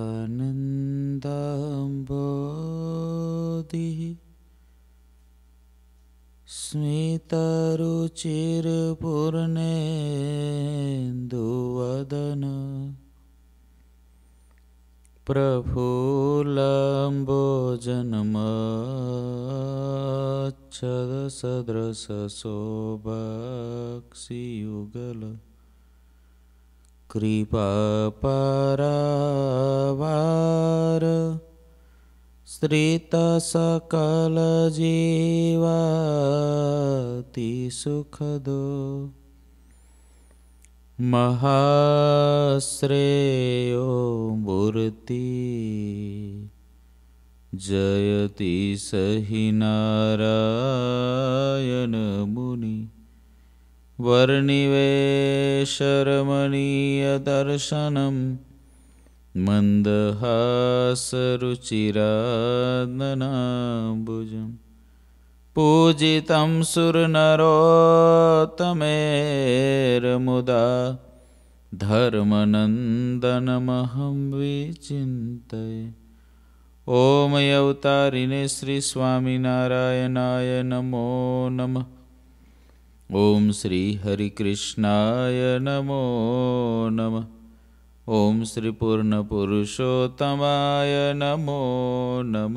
म्बोधिः स्मितरुचिरपूर्णेन्दुवदन प्रफुलम्बो जन्मच्छदसदृशोभीयुगल कृपापरा श्रितसकलजीवातिसुखदो सुखदो महाश्रेयो मूर्ति जयति सहि नारयनमुनि वर्णिवेशरमणीयदर्शनं मन्दहासरुचिराम्बुजं पूजितं सुरनरोत्तमेरमुदा धर्मनन्दनमहं विचिन्तये अवतारिणे श्रीस्वामिनारायणाय नमो नमः ઓમ શ્રી હરિકૃષ્ણાય નમો નમ ઓમ શ્રી પૂર્ણ પુરુષોત્તમાય નમો નમ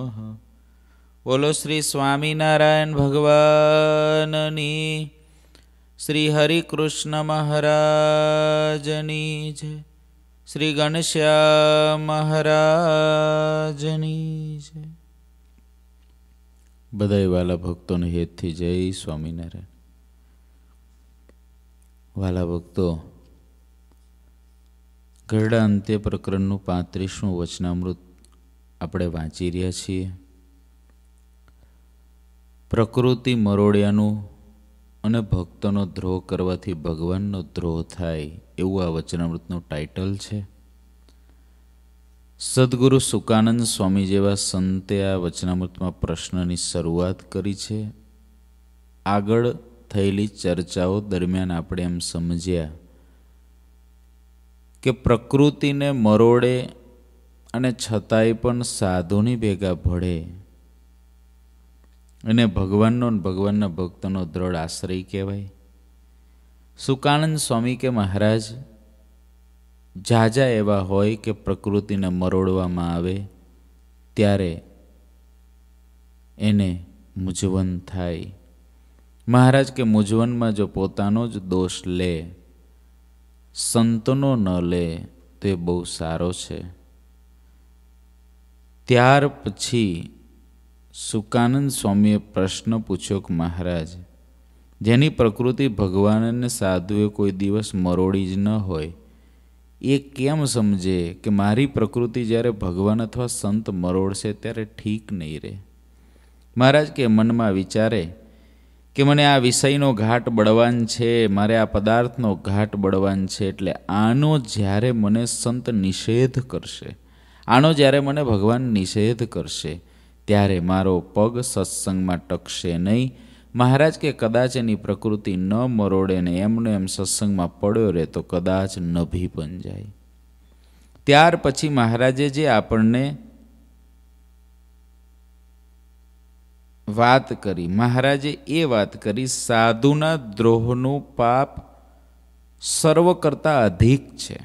બોલો શ્રી સ્વામિનારાયણ ભગવાનની શ્રી હરિકૃષ્ણ મહારાજની જય શ્રી ગણશ્યા મહારાજની જય બધાય વાલા ભક્તોને હેતથી જય સ્વામિનારાયણ વાલા ભક્તો ઘરડા અંત્ય પ્રકરણનું પાંત્રીસમું વચનામૃત આપણે વાંચી રહ્યા છીએ પ્રકૃતિ મરોડિયાનું અને ભક્તોનો ધ્રોહ કરવાથી ભગવાનનો ધ્રોહ થાય એવું આ વચનામૃતનું ટાઇટલ છે સદગુરુ સુકાનંદ સ્વામી જેવા સંતે આ વચનામૃતમાં પ્રશ્નની શરૂઆત કરી છે આગળ થયેલી ચર્ચાઓ દરમિયાન આપણે એમ સમજ્યા કે પ્રકૃતિને મરોડે અને છતાંય પણ સાધુની ભેગા ભળે અને ભગવાનનો ભગવાનના ભક્તનો દ્રઢ આશ્રય કહેવાય સુકાનંદ સ્વામી કે મહારાજ ઝાઝા એવા હોય કે પ્રકૃતિને મરોડવામાં આવે ત્યારે એને મૂંઝવણ થાય મહારાજ કે મૂંઝવણમાં જો પોતાનો જ દોષ લે સંતનો ન લે તે બહુ સારો છે ત્યાર પછી સુકાનંદ સ્વામીએ પ્રશ્ન પૂછ્યો કે મહારાજ જેની પ્રકૃતિ ભગવાનને સાધુએ કોઈ દિવસ મરોડી જ ન હોય એ કેમ સમજે કે મારી પ્રકૃતિ જ્યારે ભગવાન અથવા સંત મરોડશે ત્યારે ઠીક નહીં રહે મહારાજ કે મનમાં વિચારે કે મને આ વિષયનો ઘાટ બળવાન છે મારે આ પદાર્થનો ઘાટ બળવાન છે એટલે આનો જ્યારે મને સંત નિષેધ કરશે આનો જ્યારે મને ભગવાન નિષેધ કરશે ત્યારે મારો પગ સત્સંગમાં ટકશે નહીં મહારાજ કે કદાચ એની પ્રકૃતિ ન મરોડે ને એમને એમ સત્સંગમાં પડ્યો રહે તો કદાચ નભી પણ જાય ત્યાર પછી મહારાજે જે આપણને વાત કરી મહારાજે એ વાત કરી સાધુના દ્રોહનું પાપ સર્વ કરતાં અધિક છે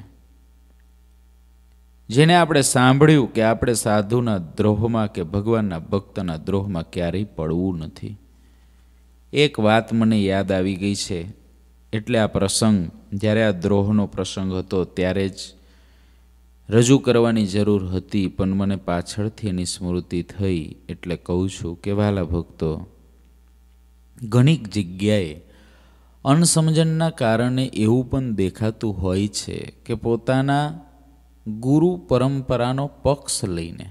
જેને આપણે સાંભળ્યું કે આપણે સાધુના દ્રોહમાં કે ભગવાનના ભક્તના દ્રોહમાં ક્યારેય પડવું નથી એક વાત મને યાદ આવી ગઈ છે એટલે આ પ્રસંગ જ્યારે આ દ્રોહનો પ્રસંગ હતો ત્યારે જ રજૂ કરવાની જરૂર હતી પણ મને પાછળથી એની સ્મૃતિ થઈ એટલે કહું છું કે વાલા ભક્તો ઘણીક જગ્યાએ અણસમજણના કારણે એવું પણ દેખાતું હોય છે કે પોતાના ગુરુ પરંપરાનો પક્ષ લઈને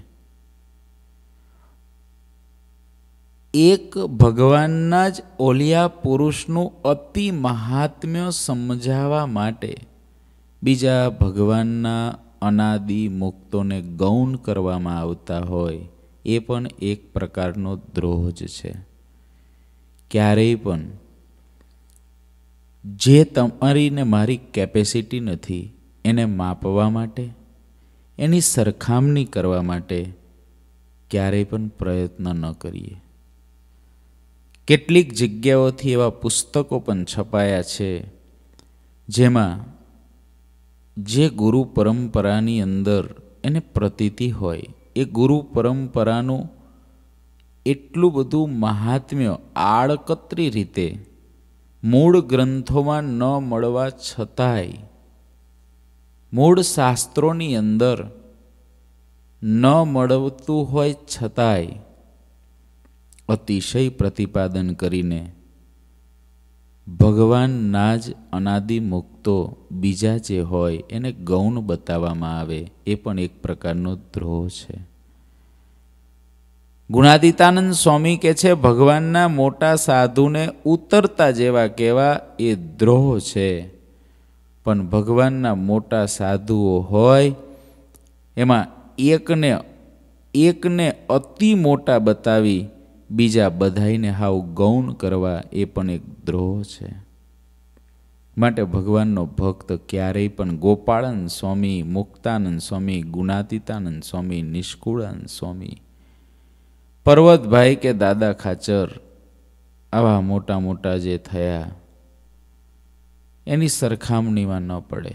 એક ભગવાનના જ ઓલિયા પુરુષનું અતિ મહાત્મ્ય સમજાવવા માટે બીજા ભગવાનના અનાદિ મુક્તોને ગૌણ કરવામાં આવતા હોય એ પણ એક પ્રકારનો દ્રોહ જ છે ક્યારેય પણ જે તમારીને મારી કેપેસિટી નથી એને માપવા માટે એની સરખામણી કરવા માટે ક્યારેય પણ પ્રયત્ન ન કરીએ કેટલીક જગ્યાઓથી એવા પુસ્તકો પણ છપાયા છે જેમાં જે ગુરુ પરંપરાની અંદર એને પ્રતીતિ હોય એ ગુરુ પરંપરાનું એટલું બધું મહાત્મ્ય આડકતરી રીતે મૂળ ગ્રંથોમાં ન મળવા છતાંય મૂળ શાસ્ત્રોની અંદર ન મળતું હોય છતાંય અતિશય પ્રતિપાદન કરીને ભગવાનના જ અનાદિ અનાદિમુખ તો બીજા જે હોય એને ગૌણ બતાવવામાં આવે એ પણ એક પ્રકારનો દ્રોહ છે ગુણાદિતાનંદ સ્વામી કે છે ભગવાનના મોટા સાધુને ઉતરતા જેવા કહેવા એ દ્રોહ છે પણ ભગવાનના મોટા સાધુઓ હોય એમાં એકને એકને અતિ મોટા બતાવી બીજા બધાઈને હાવ ગૌણ કરવા એ પણ એક દ્રોહ છે માટે ભગવાનનો ભક્ત ક્યારેય પણ ગોપાળાનંદ સ્વામી મુક્તાનંદ સ્વામી ગુણાતીતાનંદ સ્વામી નિષ્કુળાનંદ સ્વામી પર્વતભાઈ કે દાદા ખાચર આવા મોટા મોટા જે થયા એની સરખામણીમાં ન પડે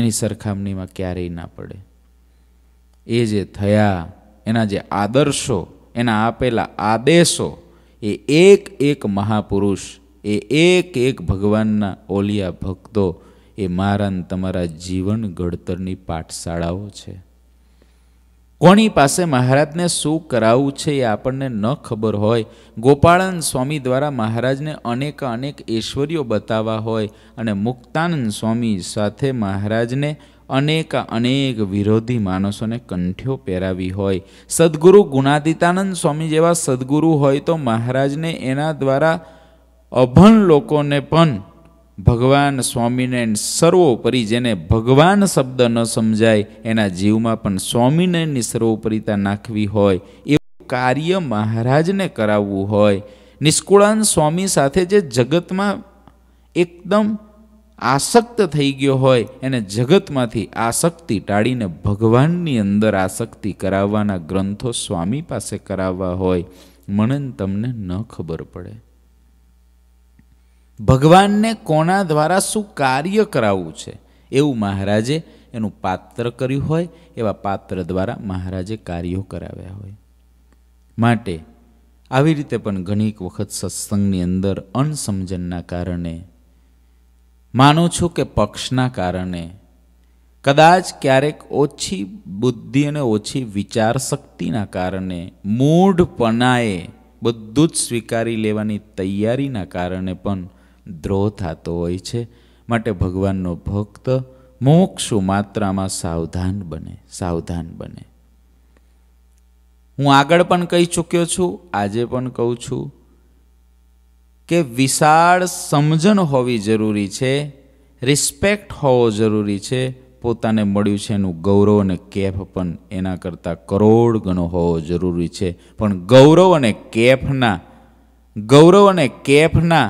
એની સરખામણીમાં ક્યારેય ના પડે એ જે થયા એના જે આદર્શો એના આપેલા આદેશો એ એક એક મહાપુરુષ એ એક એક ભગવાનના ઓલિયા ભક્તો એ મારા તમારા જીવન ઘડતરની પાઠશાળાઓ છે કોની પાસે મહારાજને શું કરાવવું છે એ આપણને ન ખબર હોય ગોપાળન સ્વામી દ્વારા મહારાજને અનેક અનેક ઐશ્વર્યો બતાવવા હોય અને મુક્તાનંદ સ્વામી સાથે મહારાજને અનેક અનેક વિરોધી માણસોને કંઠ્યો પહેરાવી હોય સદગુરુ ગુણાદિતાનંદ સ્વામી જેવા સદગુરુ હોય તો મહારાજને એના દ્વારા અભણ લોકોને પણ ભગવાન સ્વામિનારાયણ સર્વોપરી જેને ભગવાન શબ્દ ન સમજાય એના જીવમાં પણ સ્વામિનારાયણની સર્વોપરીતા નાખવી હોય એવું કાર્ય મહારાજને કરાવવું હોય નિષ્કુળાન સ્વામી સાથે જે જગતમાં એકદમ આસક્ત થઈ ગયો હોય એને જગતમાંથી આસક્તિ ટાળીને ભગવાનની અંદર આસક્તિ કરાવવાના ગ્રંથો સ્વામી પાસે કરાવવા હોય મને તમને ન ખબર પડે ભગવાનને કોના દ્વારા શું કાર્ય કરાવવું છે એવું મહારાજે એનું પાત્ર કર્યું હોય એવા પાત્ર દ્વારા મહારાજે કાર્યો કરાવ્યા હોય માટે આવી રીતે પણ ઘણીક વખત સત્સંગની અંદર અણસમજણના કારણે માનું છું કે પક્ષના કારણે કદાચ ક્યારેક ઓછી બુદ્ધિ અને ઓછી વિચાર શક્તિના કારણે મૂઢપણાએ બધું જ સ્વીકારી લેવાની તૈયારીના કારણે પણ દ્રોહ થતો હોય છે માટે ભગવાનનો ભક્ત મોક્ષુ માત્રામાં સાવધાન બને સાવધાન બને હું આગળ પણ કહી ચૂક્યો છું આજે પણ કહું છું કે વિશાળ સમજણ હોવી જરૂરી છે રિસ્પેક્ટ હોવો જરૂરી છે પોતાને મળ્યું છે એનું ગૌરવ અને કેફ પણ એના કરતાં કરોડ ગણો હોવો જરૂરી છે પણ ગૌરવ અને કેફના ગૌરવ અને કેફના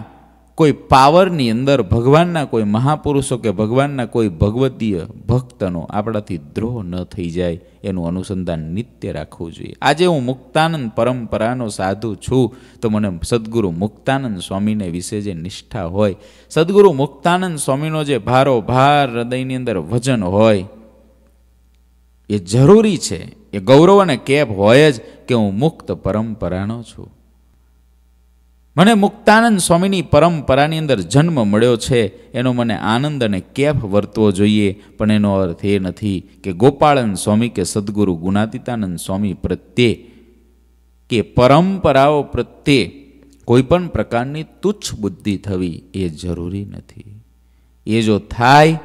કોઈ પાવરની અંદર ભગવાનના કોઈ મહાપુરુષો કે ભગવાનના કોઈ ભગવતીય ભક્તનો આપણાથી દ્રોહ ન થઈ જાય એનું અનુસંધાન નિત્ય રાખવું જોઈએ આજે હું મુક્તાનંદ પરંપરાનો સાધુ છું તો મને સદગુરુ મુક્તાનંદ સ્વામીને વિશે જે નિષ્ઠા હોય સદગુરુ મુક્તાનંદ સ્વામીનો જે ભારો ભાર હૃદયની અંદર વજન હોય એ જરૂરી છે એ ગૌરવ અને કેપ હોય જ કે હું મુક્ત પરંપરાનો છું મને મુક્તાનંદ સ્વામીની પરંપરાની અંદર જન્મ મળ્યો છે એનો મને આનંદ અને કેફ વર્તવો જોઈએ પણ એનો અર્થ એ નથી કે ગોપાળન સ્વામી કે સદગુરુ ગુણાતીતાનંદ સ્વામી પ્રત્યે કે પરંપરાઓ પ્રત્યે કોઈપણ પ્રકારની તુચ્છ બુદ્ધિ થવી એ જરૂરી નથી એ જો થાય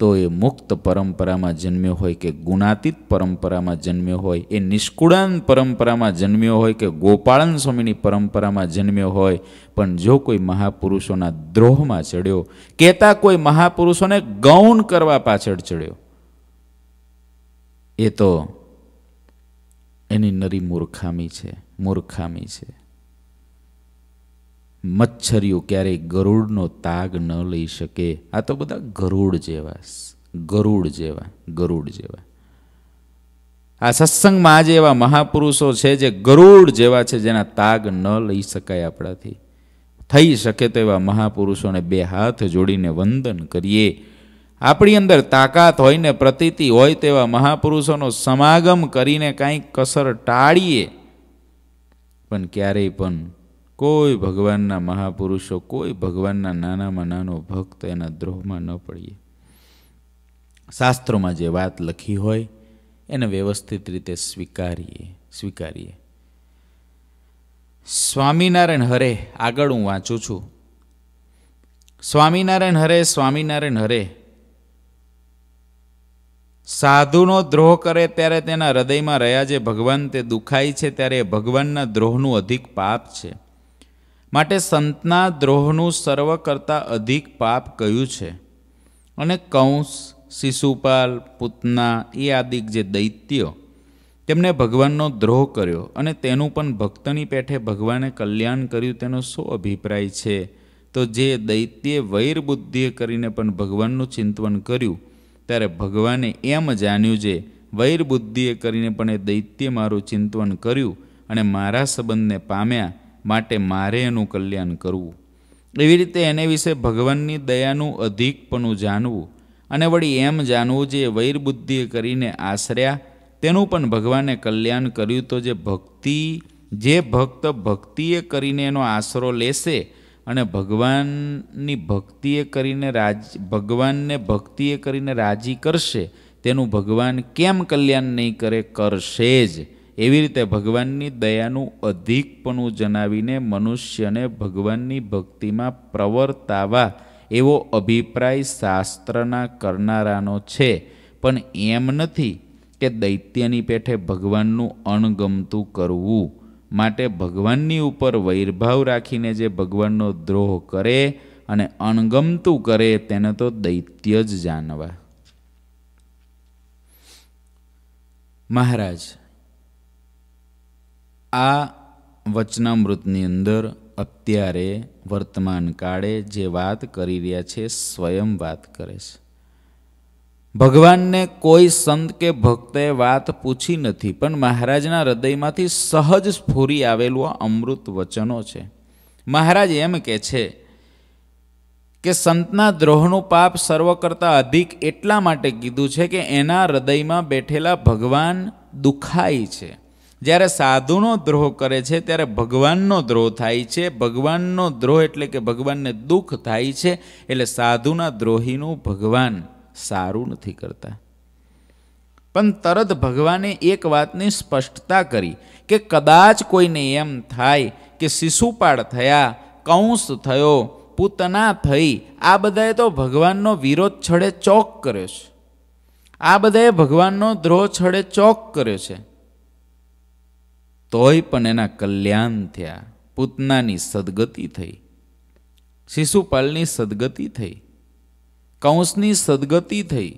તો એ મુક્ત પરંપરામાં જન્મ્યો હોય કે ગુણાતીત પરંપરામાં જન્મ્યો હોય એ નિષ્કુળાન પરંપરામાં જન્મ્યો હોય કે ગોપાળન સ્વામીની પરંપરામાં જન્મ્યો હોય પણ જો કોઈ મહાપુરુષોના દ્રોહમાં ચડ્યો કહેતા કોઈ મહાપુરુષોને ગૌણ કરવા પાછળ ચડ્યો એ તો એની નરી મૂર્ખામી છે મૂર્ખામી છે મચ્છરીઓ ક્યારેય ગરુડનો તાગ ન લઈ શકે આ તો બધા ગરુડ જેવા ગરુડ જેવા ગરુડ જેવા આ સત્સંગમાં આજે એવા મહાપુરુષો છે જે ગરુડ જેવા છે જેના તાગ ન લઈ શકાય આપણાથી થઈ શકે તો એવા મહાપુરુષોને બે હાથ જોડીને વંદન કરીએ આપણી અંદર તાકાત હોય ને પ્રતીતિ હોય તેવા મહાપુરુષોનો સમાગમ કરીને કાંઈક કસર ટાળીએ પણ ક્યારેય પણ કોઈ ભગવાનના મહાપુરુષો કોઈ ભગવાનના નાનામાં નાનો ભક્ત એના દ્રોહમાં ન પડીએ શાસ્ત્રોમાં જે વાત લખી હોય એને વ્યવસ્થિત રીતે સ્વીકારીએ સ્વીકારીએ સ્વામિનારાયણ હરે આગળ હું વાંચું છું સ્વામિનારાયણ હરે સ્વામિનારાયણ હરે સાધુનો દ્રોહ કરે ત્યારે તેના હૃદયમાં રહ્યા જે ભગવાન તે દુખાય છે ત્યારે ભગવાનના દ્રોહનું અધિક પાપ છે માટે સંતના દ્રોહનું સર્વ કરતાં અધિક પાપ કયું છે અને કંસ શિશુપાલ પૂતના એ આદિક જે દૈત્યો તેમણે ભગવાનનો દ્રોહ કર્યો અને તેનું પણ ભક્તની પેઠે ભગવાને કલ્યાણ કર્યું તેનો શું અભિપ્રાય છે તો જે દૈત્યે વૈર બુદ્ધિએ કરીને પણ ભગવાનનું ચિંતવન કર્યું ત્યારે ભગવાને એમ જાણ્યું જે વૈર બુદ્ધિએ કરીને પણ એ દૈત્ય મારું ચિંતવન કર્યું અને મારા સંબંધને પામ્યા માટે મારે એનું કલ્યાણ કરવું એવી રીતે એને વિશે ભગવાનની દયાનું અધિકપણું જાણવું અને વળી એમ જાણવું જે વૈરબુદ્ધિ કરીને આશ્રયા તેનું પણ ભગવાને કલ્યાણ કર્યું તો જે ભક્તિ જે ભક્ત ભક્તિએ કરીને એનો આશરો લેશે અને ભગવાનની ભક્તિએ કરીને રાજ ભગવાનને ભક્તિએ કરીને રાજી કરશે તેનું ભગવાન કેમ કલ્યાણ નહીં કરે કરશે જ એવી રીતે ભગવાનની દયાનું અધિકપણું જણાવીને મનુષ્યને ભગવાનની ભક્તિમાં પ્રવર્તાવા એવો અભિપ્રાય શાસ્ત્રના કરનારાનો છે પણ એમ નથી કે દૈત્યની પેઠે ભગવાનનું અણગમતું કરવું માટે ભગવાનની ઉપર વૈરભાવ રાખીને જે ભગવાનનો દ્રોહ કરે અને અણગમતું કરે તેને તો દૈત્ય જ જાણવા મહારાજ આ વચનામૃતની અંદર અત્યારે વર્તમાન કાળે જે વાત કરી રહ્યા છે સ્વયં વાત કરે છે ભગવાનને કોઈ સંત કે ભક્તે વાત પૂછી નથી પણ મહારાજના હૃદયમાંથી સહજ સ્ફૂરી આવેલું આ અમૃત વચનો છે મહારાજ એમ કહે છે કે સંતના દ્રોહનું પાપ સર્વ કરતાં અધિક એટલા માટે કીધું છે કે એના હૃદયમાં બેઠેલા ભગવાન દુખાય છે જ્યારે સાધુનો દ્રોહ કરે છે ત્યારે ભગવાનનો દ્રોહ થાય છે ભગવાનનો દ્રોહ એટલે કે ભગવાનને દુઃખ થાય છે એટલે સાધુના દ્રોહીનું ભગવાન સારું નથી કરતા પણ તરત ભગવાને એક વાતની સ્પષ્ટતા કરી કે કદાચ કોઈને એમ થાય કે શિશુપાળ થયા કૌંસ થયો પૂતના થઈ આ બધાએ તો ભગવાનનો વિરોધ છડે ચોક કર્યો છે આ બધાએ ભગવાનનો દ્રોહ છડે ચોક કર્યો છે તોય પણ એના કલ્યાણ થયા પૂતનાની સદગતિ થઈ શિશુપાલની સદગતિ થઈ કંસની સદગતિ થઈ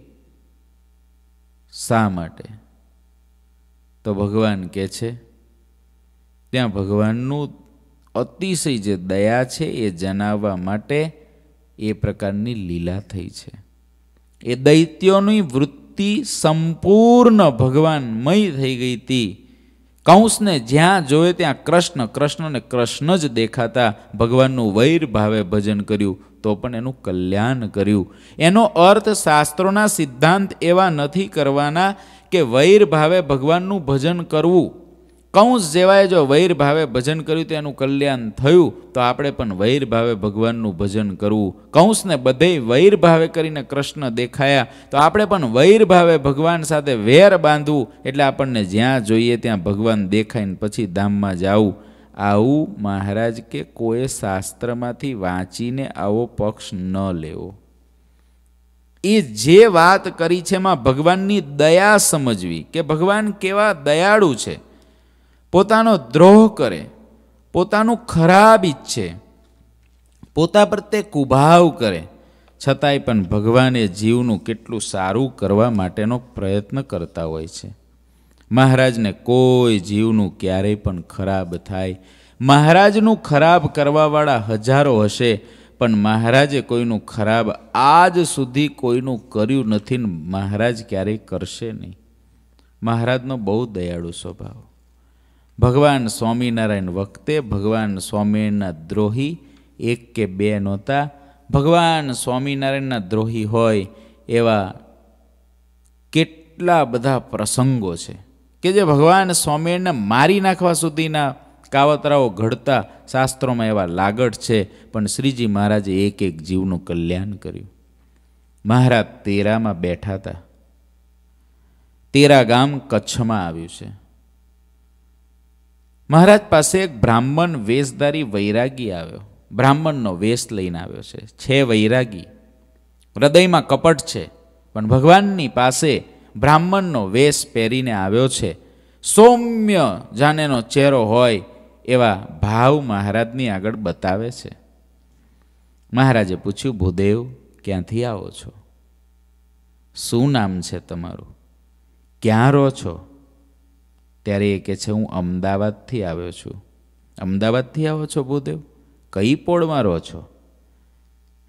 શા માટે તો ભગવાન કહે છે ત્યાં ભગવાનનું અતિશય જે દયા છે એ જણાવવા માટે એ પ્રકારની લીલા થઈ છે એ દૈત્યોની વૃત્તિ સંપૂર્ણ ભગવાનમય થઈ ગઈ હતી કૌંસને જ્યાં જોયે ત્યાં કૃષ્ણ કૃષ્ણને કૃષ્ણ જ દેખાતા ભગવાનનું વૈર ભાવે ભજન કર્યું તો પણ એનું કલ્યાણ કર્યું એનો અર્થ શાસ્ત્રોના સિદ્ધાંત એવા નથી કરવાના કે વૈર ભાવે ભગવાનનું ભજન કરવું કંસ જેવાએ જો વૈર ભાવે ભજન કર્યું તો એનું કલ્યાણ થયું તો આપણે પણ વૈર ભાવે ભગવાનનું ભજન કરવું કંસને બધે વૈર ભાવે કરીને કૃષ્ણ દેખાયા તો આપણે પણ વૈર ભાવે ભગવાન સાથે વેર બાંધવું એટલે આપણને જ્યાં જોઈએ ત્યાં ભગવાન દેખાઈને પછી ધામમાં જાવું આવું મહારાજ કે કોઈ શાસ્ત્રમાંથી વાંચીને આવો પક્ષ ન લેવો એ જે વાત કરી છે એમાં ભગવાનની દયા સમજવી કે ભગવાન કેવા દયાળુ છે પોતાનો દ્રોહ કરે પોતાનું ખરાબ ઈચ્છે પોતા પ્રત્યે કુભાવ કરે છતાંય પણ ભગવાને જીવનું કેટલું સારું કરવા માટેનો પ્રયત્ન કરતા હોય છે મહારાજને કોઈ જીવનું ક્યારેય પણ ખરાબ થાય મહારાજનું ખરાબ કરવાવાળા હજારો હશે પણ મહારાજે કોઈનું ખરાબ આજ સુધી કોઈનું કર્યું નથી મહારાજ ક્યારેય કરશે નહીં મહારાજનો બહુ દયાળુ સ્વભાવ ભગવાન સ્વામિનારાયણ વખતે ભગવાન સ્વામિનારાયણના દ્રોહી એક કે બે નહોતા ભગવાન સ્વામિનારાયણના દ્રોહી હોય એવા કેટલા બધા પ્રસંગો છે કે જે ભગવાન સ્વામિનારાયણને મારી નાખવા સુધીના કાવતરાઓ ઘડતા શાસ્ત્રોમાં એવા લાગટ છે પણ શ્રીજી મહારાજે એક એક જીવનું કલ્યાણ કર્યું મહારાજ તેરામાં બેઠા હતા તેરા ગામ કચ્છમાં આવ્યું છે મહારાજ પાસે એક બ્રાહ્મણ વેશધારી વૈરાગી આવ્યો બ્રાહ્મણનો વેશ લઈને આવ્યો છે છે વૈરાગી હૃદયમાં કપટ છે પણ ભગવાનની પાસે બ્રાહ્મણનો વેશ પહેરીને આવ્યો છે સૌમ્ય જાનેનો ચહેરો હોય એવા ભાવ મહારાજની આગળ બતાવે છે મહારાજે પૂછ્યું ભૂદેવ ક્યાંથી આવો છો શું નામ છે તમારું ક્યાં રહો છો ત્યારે એ કહે છે હું અમદાવાદથી આવ્યો છું અમદાવાદથી આવો છો ભૂદેવ કઈ પોળમાં રહો છો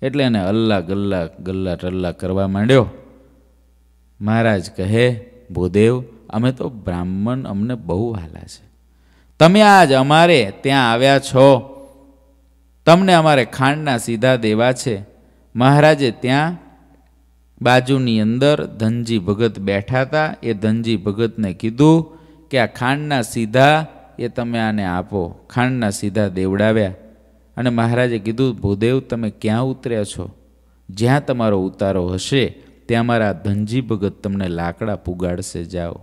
એટલે એને અલ્લા ગલ્લા ગલ્લા ટલ્લા કરવા માંડ્યો મહારાજ કહે ભૂદેવ અમે તો બ્રાહ્મણ અમને બહુ હાલા છે તમે આજ અમારે ત્યાં આવ્યા છો તમને અમારે ખાંડના સીધા દેવા છે મહારાજે ત્યાં બાજુની અંદર ધનજી ભગત બેઠા હતા એ ધનજી ભગતને કીધું કે આ ખાંડના સીધા એ તમે આને આપો ખાંડના સીધા દેવડાવ્યા અને મહારાજે કીધું ભૂદેવ તમે ક્યાં ઉતર્યા છો જ્યાં તમારો ઉતારો હશે ત્યાં મારા ધનજી ભગત તમને લાકડા પુગાડશે જાઓ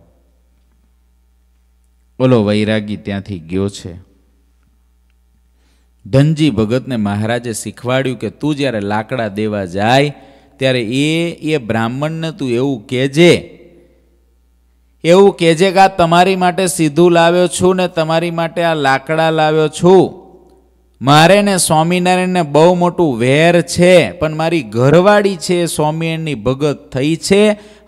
ઓલો વૈરાગી ત્યાંથી ગયો છે ધનજી ભગતને મહારાજે શીખવાડ્યું કે તું જ્યારે લાકડા દેવા જાય ત્યારે એ એ બ્રાહ્મણને તું એવું કહેજે એવું કહેજે કે આ તમારી માટે સીધું લાવ્યો છું ને તમારી માટે આ લાકડા લાવ્યો છું મારે ને સ્વામિનારાયણને બહુ મોટું વેર છે પણ મારી ઘરવાળી છે એ સ્વામિનારાયણની ભગત થઈ છે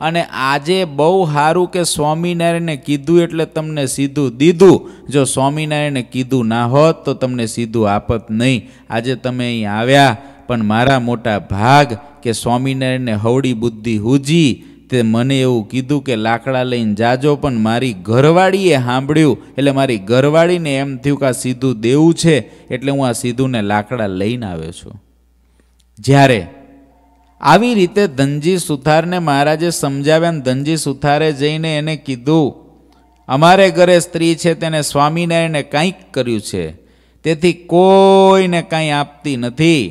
અને આજે બહુ સારું કે સ્વામિનારાયણને કીધું એટલે તમને સીધું દીધું જો સ્વામિનારાયણને કીધું ના હોત તો તમને સીધું આપત નહીં આજે તમે અહીં આવ્યા પણ મારા મોટા ભાગ કે સ્વામિનારાયણને હવડી બુદ્ધિ હુજી તે મને એવું કીધું કે લાકડા લઈને જાજો પણ મારી ઘરવાળીએ સાંભળ્યું એટલે મારી ઘરવાળીને એમ થયું કે આ સીધું દેવું છે એટલે હું આ સીધુંને લાકડા લઈને આવ્યો છું જ્યારે આવી રીતે ધનજી સુથારને મહારાજે સમજાવ્યા ધનજી સુથારે જઈને એને કીધું અમારે ઘરે સ્ત્રી છે તેને સ્વામિનારાયણે કંઈક કર્યું છે તેથી કોઈને કાંઈ આપતી નથી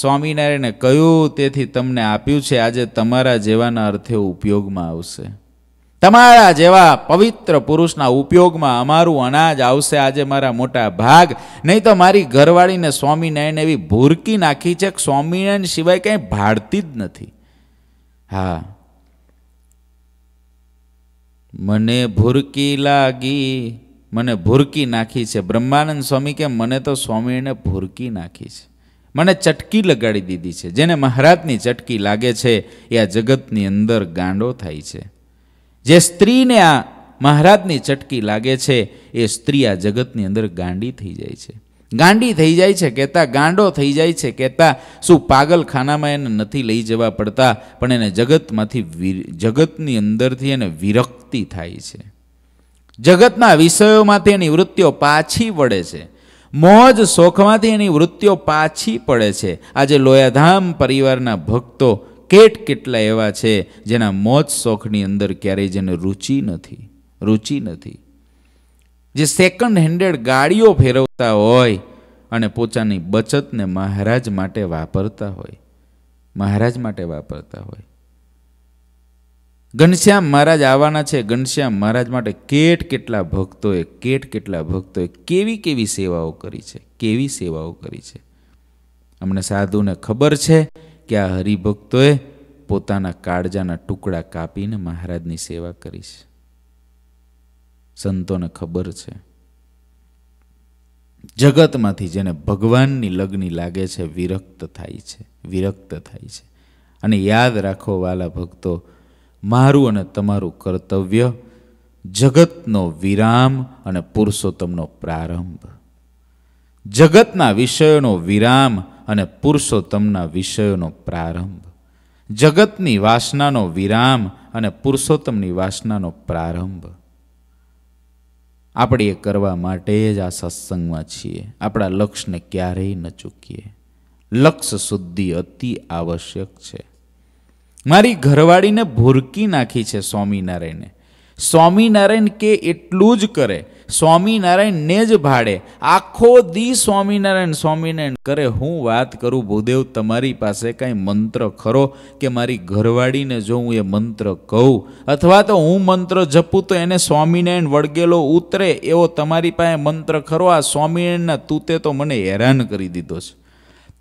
સ્વામિનારાયણે કયું તેથી તમને આપ્યું છે આજે તમારા જેવાના અર્થે ઉપયોગમાં આવશે તમારા જેવા પવિત્ર પુરુષના ઉપયોગમાં અમારું અનાજ આવશે આજે મારા મોટા ભાગ નહીં તો મારી ઘરવાળીને સ્વામિનારાયણ એવી ભૂરકી નાખી છે કે સ્વામિનારાયણ સિવાય કંઈ ભાડતી જ નથી હા મને ભૂરકી લાગી મને ભૂરકી નાખી છે બ્રહ્માનંદ સ્વામી કે મને તો સ્વામીને ભૂરકી નાખી છે મને ચટકી લગાડી દીધી છે જેને મહારાજની ચટકી લાગે છે એ આ જગતની અંદર ગાંડો થાય છે જે સ્ત્રીને આ મહારાજની ચટકી લાગે છે એ સ્ત્રી આ જગતની અંદર ગાંડી થઈ જાય છે ગાંડી થઈ જાય છે કહેતા ગાંડો થઈ જાય છે કહેતા શું પાગલખાનામાં એને નથી લઈ જવા પડતા પણ એને જગતમાંથી જગતની અંદરથી એને વિરક્તિ થાય છે જગતના વિષયોમાંથી એની વૃત્તિઓ પાછી વળે છે મોજ શોખમાંથી એની વૃત્તિઓ પાછી પડે છે આજે લોયાધામ પરિવારના ભક્તો કેટ કેટલા એવા છે જેના મોજ શોખની અંદર ક્યારેય જેને રુચિ નથી રુચિ નથી જે સેકન્ડ હેન્ડેડ ગાડીઓ ફેરવતા હોય અને પોતાની બચતને મહારાજ માટે વાપરતા હોય મહારાજ માટે વાપરતા હોય ઘનશ્યામ મહારાજ આવવાના છે ઘનશ્યામ મહારાજ માટે કેટ કેટલા ભક્તોએ કેટ કેટલા ભક્તોએ કેવી કેવી સેવાઓ કરી છે કેવી સેવાઓ કરી છે અમને સાધુને ખબર છે કે આ હરિભક્તોએ પોતાના કાળજાના ટુકડા કાપીને મહારાજની સેવા કરી છે સંતોને ખબર છે જગતમાંથી જેને ભગવાનની લગ્ની લાગે છે વિરક્ત થાય છે વિરક્ત થાય છે અને યાદ રાખો વાલા ભક્તો મારું અને તમારું કર્તવ્ય જગતનો વિરામ અને પુરુષોત્તમનો પ્રારંભ જગતના વિષયોનો વિરામ અને પુરુષોત્તમના વિષયોનો પ્રારંભ જગતની વાસનાનો વિરામ અને પુરુષોત્તમની વાસનાનો પ્રારંભ આપણે એ કરવા માટે જ આ સત્સંગમાં છીએ આપણા લક્ષ્યને ક્યારેય ન ચૂકીએ લક્ષ્ય શુદ્ધિ અતિ આવશ્યક છે મારી ઘરવાળીને ભૂરકી નાખી છે સ્વામિનારાયણે સ્વામિનારાયણ કે એટલું જ કરે સ્વામિનારાયણને જ ભાડે આખો દી સ્વામિનારાયણ સ્વામિનારાયણ કરે હું વાત કરું ભૂદેવ તમારી પાસે કાંઈ મંત્ર ખરો કે મારી ઘરવાળીને જો હું એ મંત્ર કહું અથવા તો હું મંત્ર જપું તો એને સ્વામિનારાયણ વળગેલો ઉતરે એવો તમારી પાસે મંત્ર ખરો આ સ્વામિનારાયણના તૂતે તો મને હેરાન કરી દીધો છે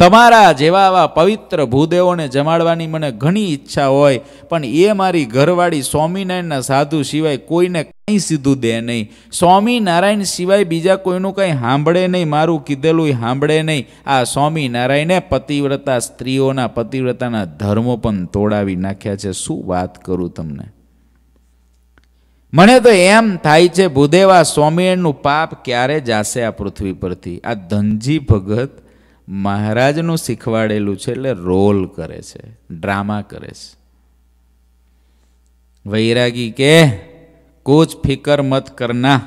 તમારા જેવા આવા પવિત્ર ભૂદેવોને જમાડવાની મને ઘણી ઈચ્છા હોય પણ એ મારી ઘરવાળી સ્વામિનારાયણના સાધુ સિવાય કોઈને કંઈ સીધું દે નહીં સ્વામિનારાયણ સિવાય બીજા કોઈનું કંઈ સાંભળે નહીં મારું કીધેલું સાંભળે નહીં આ સ્વામિનારાયણે પતિવ્રતા સ્ત્રીઓના પતિવ્રતાના ધર્મો પણ તોડાવી નાખ્યા છે શું વાત કરું તમને મને તો એમ થાય છે ભૂદેવા સ્વામિનારાયણનું પાપ ક્યારે જાશે આ પૃથ્વી પરથી આ ધનજી ભગત મહારાજનું શીખવાડેલું છે એટલે રોલ કરે છે ડ્રામા કરે છે વૈરાગી કે કુછ ફિકર મત કરના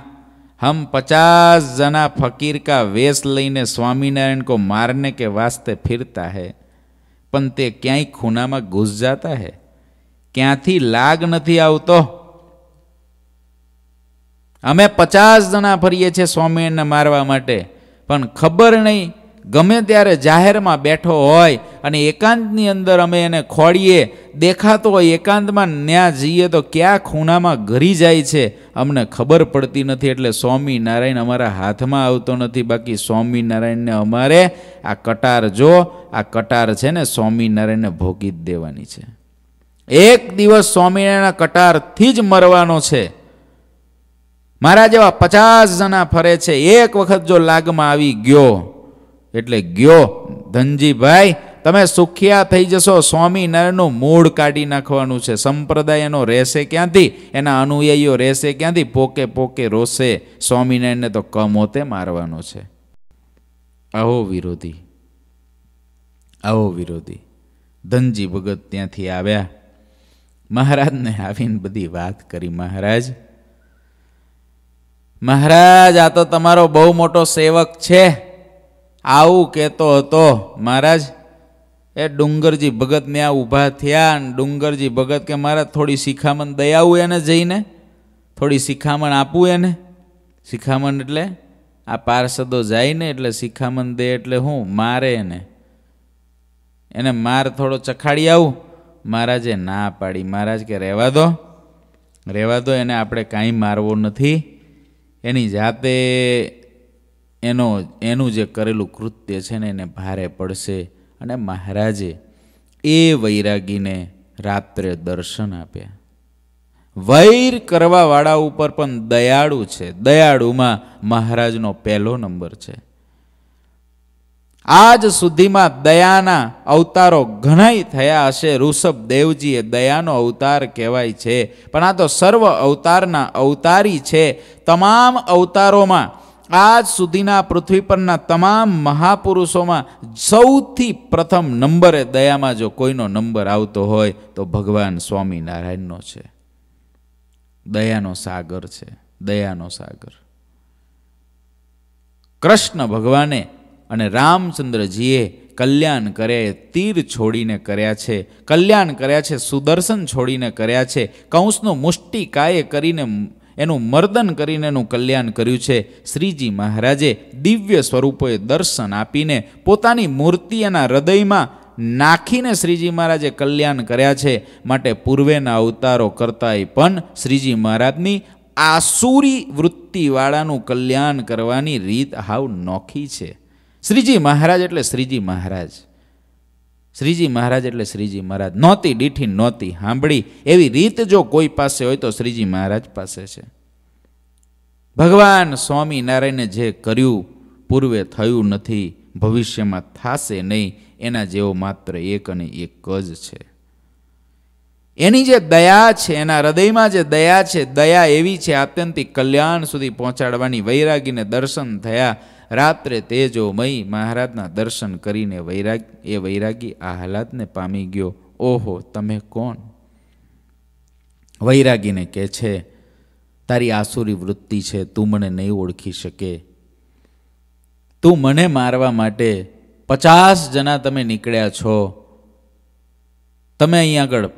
હમ પચાસ જના ફકીર કા વેશ લઈને સ્વામિનારાયણ કો મારને કે વાસ્તે ફિરતા હૈ પણ તે ક્યાંય ખૂનામાં ઘૂસ જાતા હે ક્યાંથી લાગ નથી આવતો અમે પચાસ જણા ફરીએ છીએ સ્વામિનારાયણને મારવા માટે પણ ખબર નહીં ગમે ત્યારે જાહેરમાં બેઠો હોય અને એકાંતની અંદર અમે એને ખોળીએ દેખાતો હોય એકાંતમાં ન્યા જઈએ તો ક્યાં ખૂણામાં ઘરી જાય છે અમને ખબર પડતી નથી એટલે સ્વામિનારાયણ અમારા હાથમાં આવતો નથી બાકી સ્વામિનારાયણને અમારે આ કટાર જો આ કટાર છે ને સ્વામિનારાયણને ભોગી જ દેવાની છે એક દિવસ સ્વામિનારાયણના કટારથી જ મરવાનો છે મારા જેવા પચાસ જણા ફરે છે એક વખત જો લાગમાં આવી ગયો એટલે ગયો ધનજીભાઈ તમે સુખિયા થઈ જશો સ્વામિનારાયણનું મૂળ કાઢી નાખવાનું છે સંપ્રદાય એનો રહેશે ક્યાંથી એના અનુયાયીઓ રહેશે ક્યાંથી પોકે પોકે રોશે સ્વામિનારાયણને તો કમોતે મારવાનો છે આવો વિરોધી આવો વિરોધી ધનજી ભગત ત્યાંથી આવ્યા મહારાજને આવીને બધી વાત કરી મહારાજ મહારાજ આ તો તમારો બહુ મોટો સેવક છે આવું કહેતો હતો મહારાજ એ ડુંગરજી ભગત ત્યાં ઊભા થયા અને ડુંગરજી ભગત કે મારા થોડી શિખામણ દયાવું એને જઈને થોડી શિખામણ આપું એને શિખામણ એટલે આ પાર્ષદો જાય ને એટલે શિખામણ દે એટલે હું મારે એને એને માર થોડો ચખાડી આવું મહારાજે ના પાડી મહારાજ કે રહેવા દો રહેવા દો એને આપણે કાંઈ મારવો નથી એની જાતે એનો એનું જે કરેલું કૃત્ય છે ને એને ભારે પડશે અને મહારાજે એ વૈરાગીને રાત્રે દર્શન આપ્યા વૈર કરવાવાળા ઉપર પણ દયાળુ છે દયાળુમાં મહારાજનો પહેલો નંબર છે આજ સુધીમાં દયાના અવતારો ઘણાય થયા હશે ઋષભ દેવજીએ દયાનો અવતાર કહેવાય છે પણ આ તો સર્વ અવતારના અવતારી છે તમામ અવતારોમાં આજ સુધીના પૃથ્વી પરના તમામ મહાપુરુષોમાં સૌથી પ્રથમ નંબરે દયામાં જો કોઈનો નંબર આવતો હોય તો ભગવાન સ્વામિનારાયણનો છે દયાનો સાગર છે દયાનો સાગર કૃષ્ણ ભગવાને અને રામચંદ્રજીએ કલ્યાણ કરે તીર છોડીને કર્યા છે કલ્યાણ કર્યા છે સુદર્શન છોડીને કર્યા છે કંસનું મુષ્ટિકાએ કરીને એનું મર્દન કરીને એનું કલ્યાણ કર્યું છે શ્રીજી મહારાજે દિવ્ય સ્વરૂપોએ દર્શન આપીને પોતાની મૂર્તિ એના હૃદયમાં નાખીને શ્રીજી મહારાજે કલ્યાણ કર્યા છે માટે પૂર્વેના અવતારો કરતાંય પણ શ્રીજી મહારાજની આસુરી વૃત્તિવાળાનું કલ્યાણ કરવાની રીત હાવ નોખી છે શ્રીજી મહારાજ એટલે શ્રીજી મહારાજ શ્રીજી મહારાજ એટલે શ્રીજી મહારાજ નહોતી ડીઠી નહોતી સાંભળી એવી રીત જો કોઈ પાસે હોય તો શ્રીજી મહારાજ પાસે છે ભગવાન સ્વામિનારાયણે જે કર્યું પૂર્વે થયું નથી ભવિષ્યમાં થશે નહીં એના જેવો માત્ર એક અને એક જ છે એની જે દયા છે એના હૃદયમાં જે દયા છે દયા એવી છે આત્યંતિક કલ્યાણ સુધી પહોંચાડવાની વૈરાગીને દર્શન થયા રાત્રે તેજોમય મહારાજના દર્શન કરીને વૈરાગ એ વૈરાગી આહલાદને પામી ગયો ઓહો તમે કોણ વૈરાગીને કહે છે તારી આસુરી વૃત્તિ છે તું મને નહીં ઓળખી શકે તું મને મારવા માટે પચાસ જણા તમે નીકળ્યા છો તમે અહીં આગળ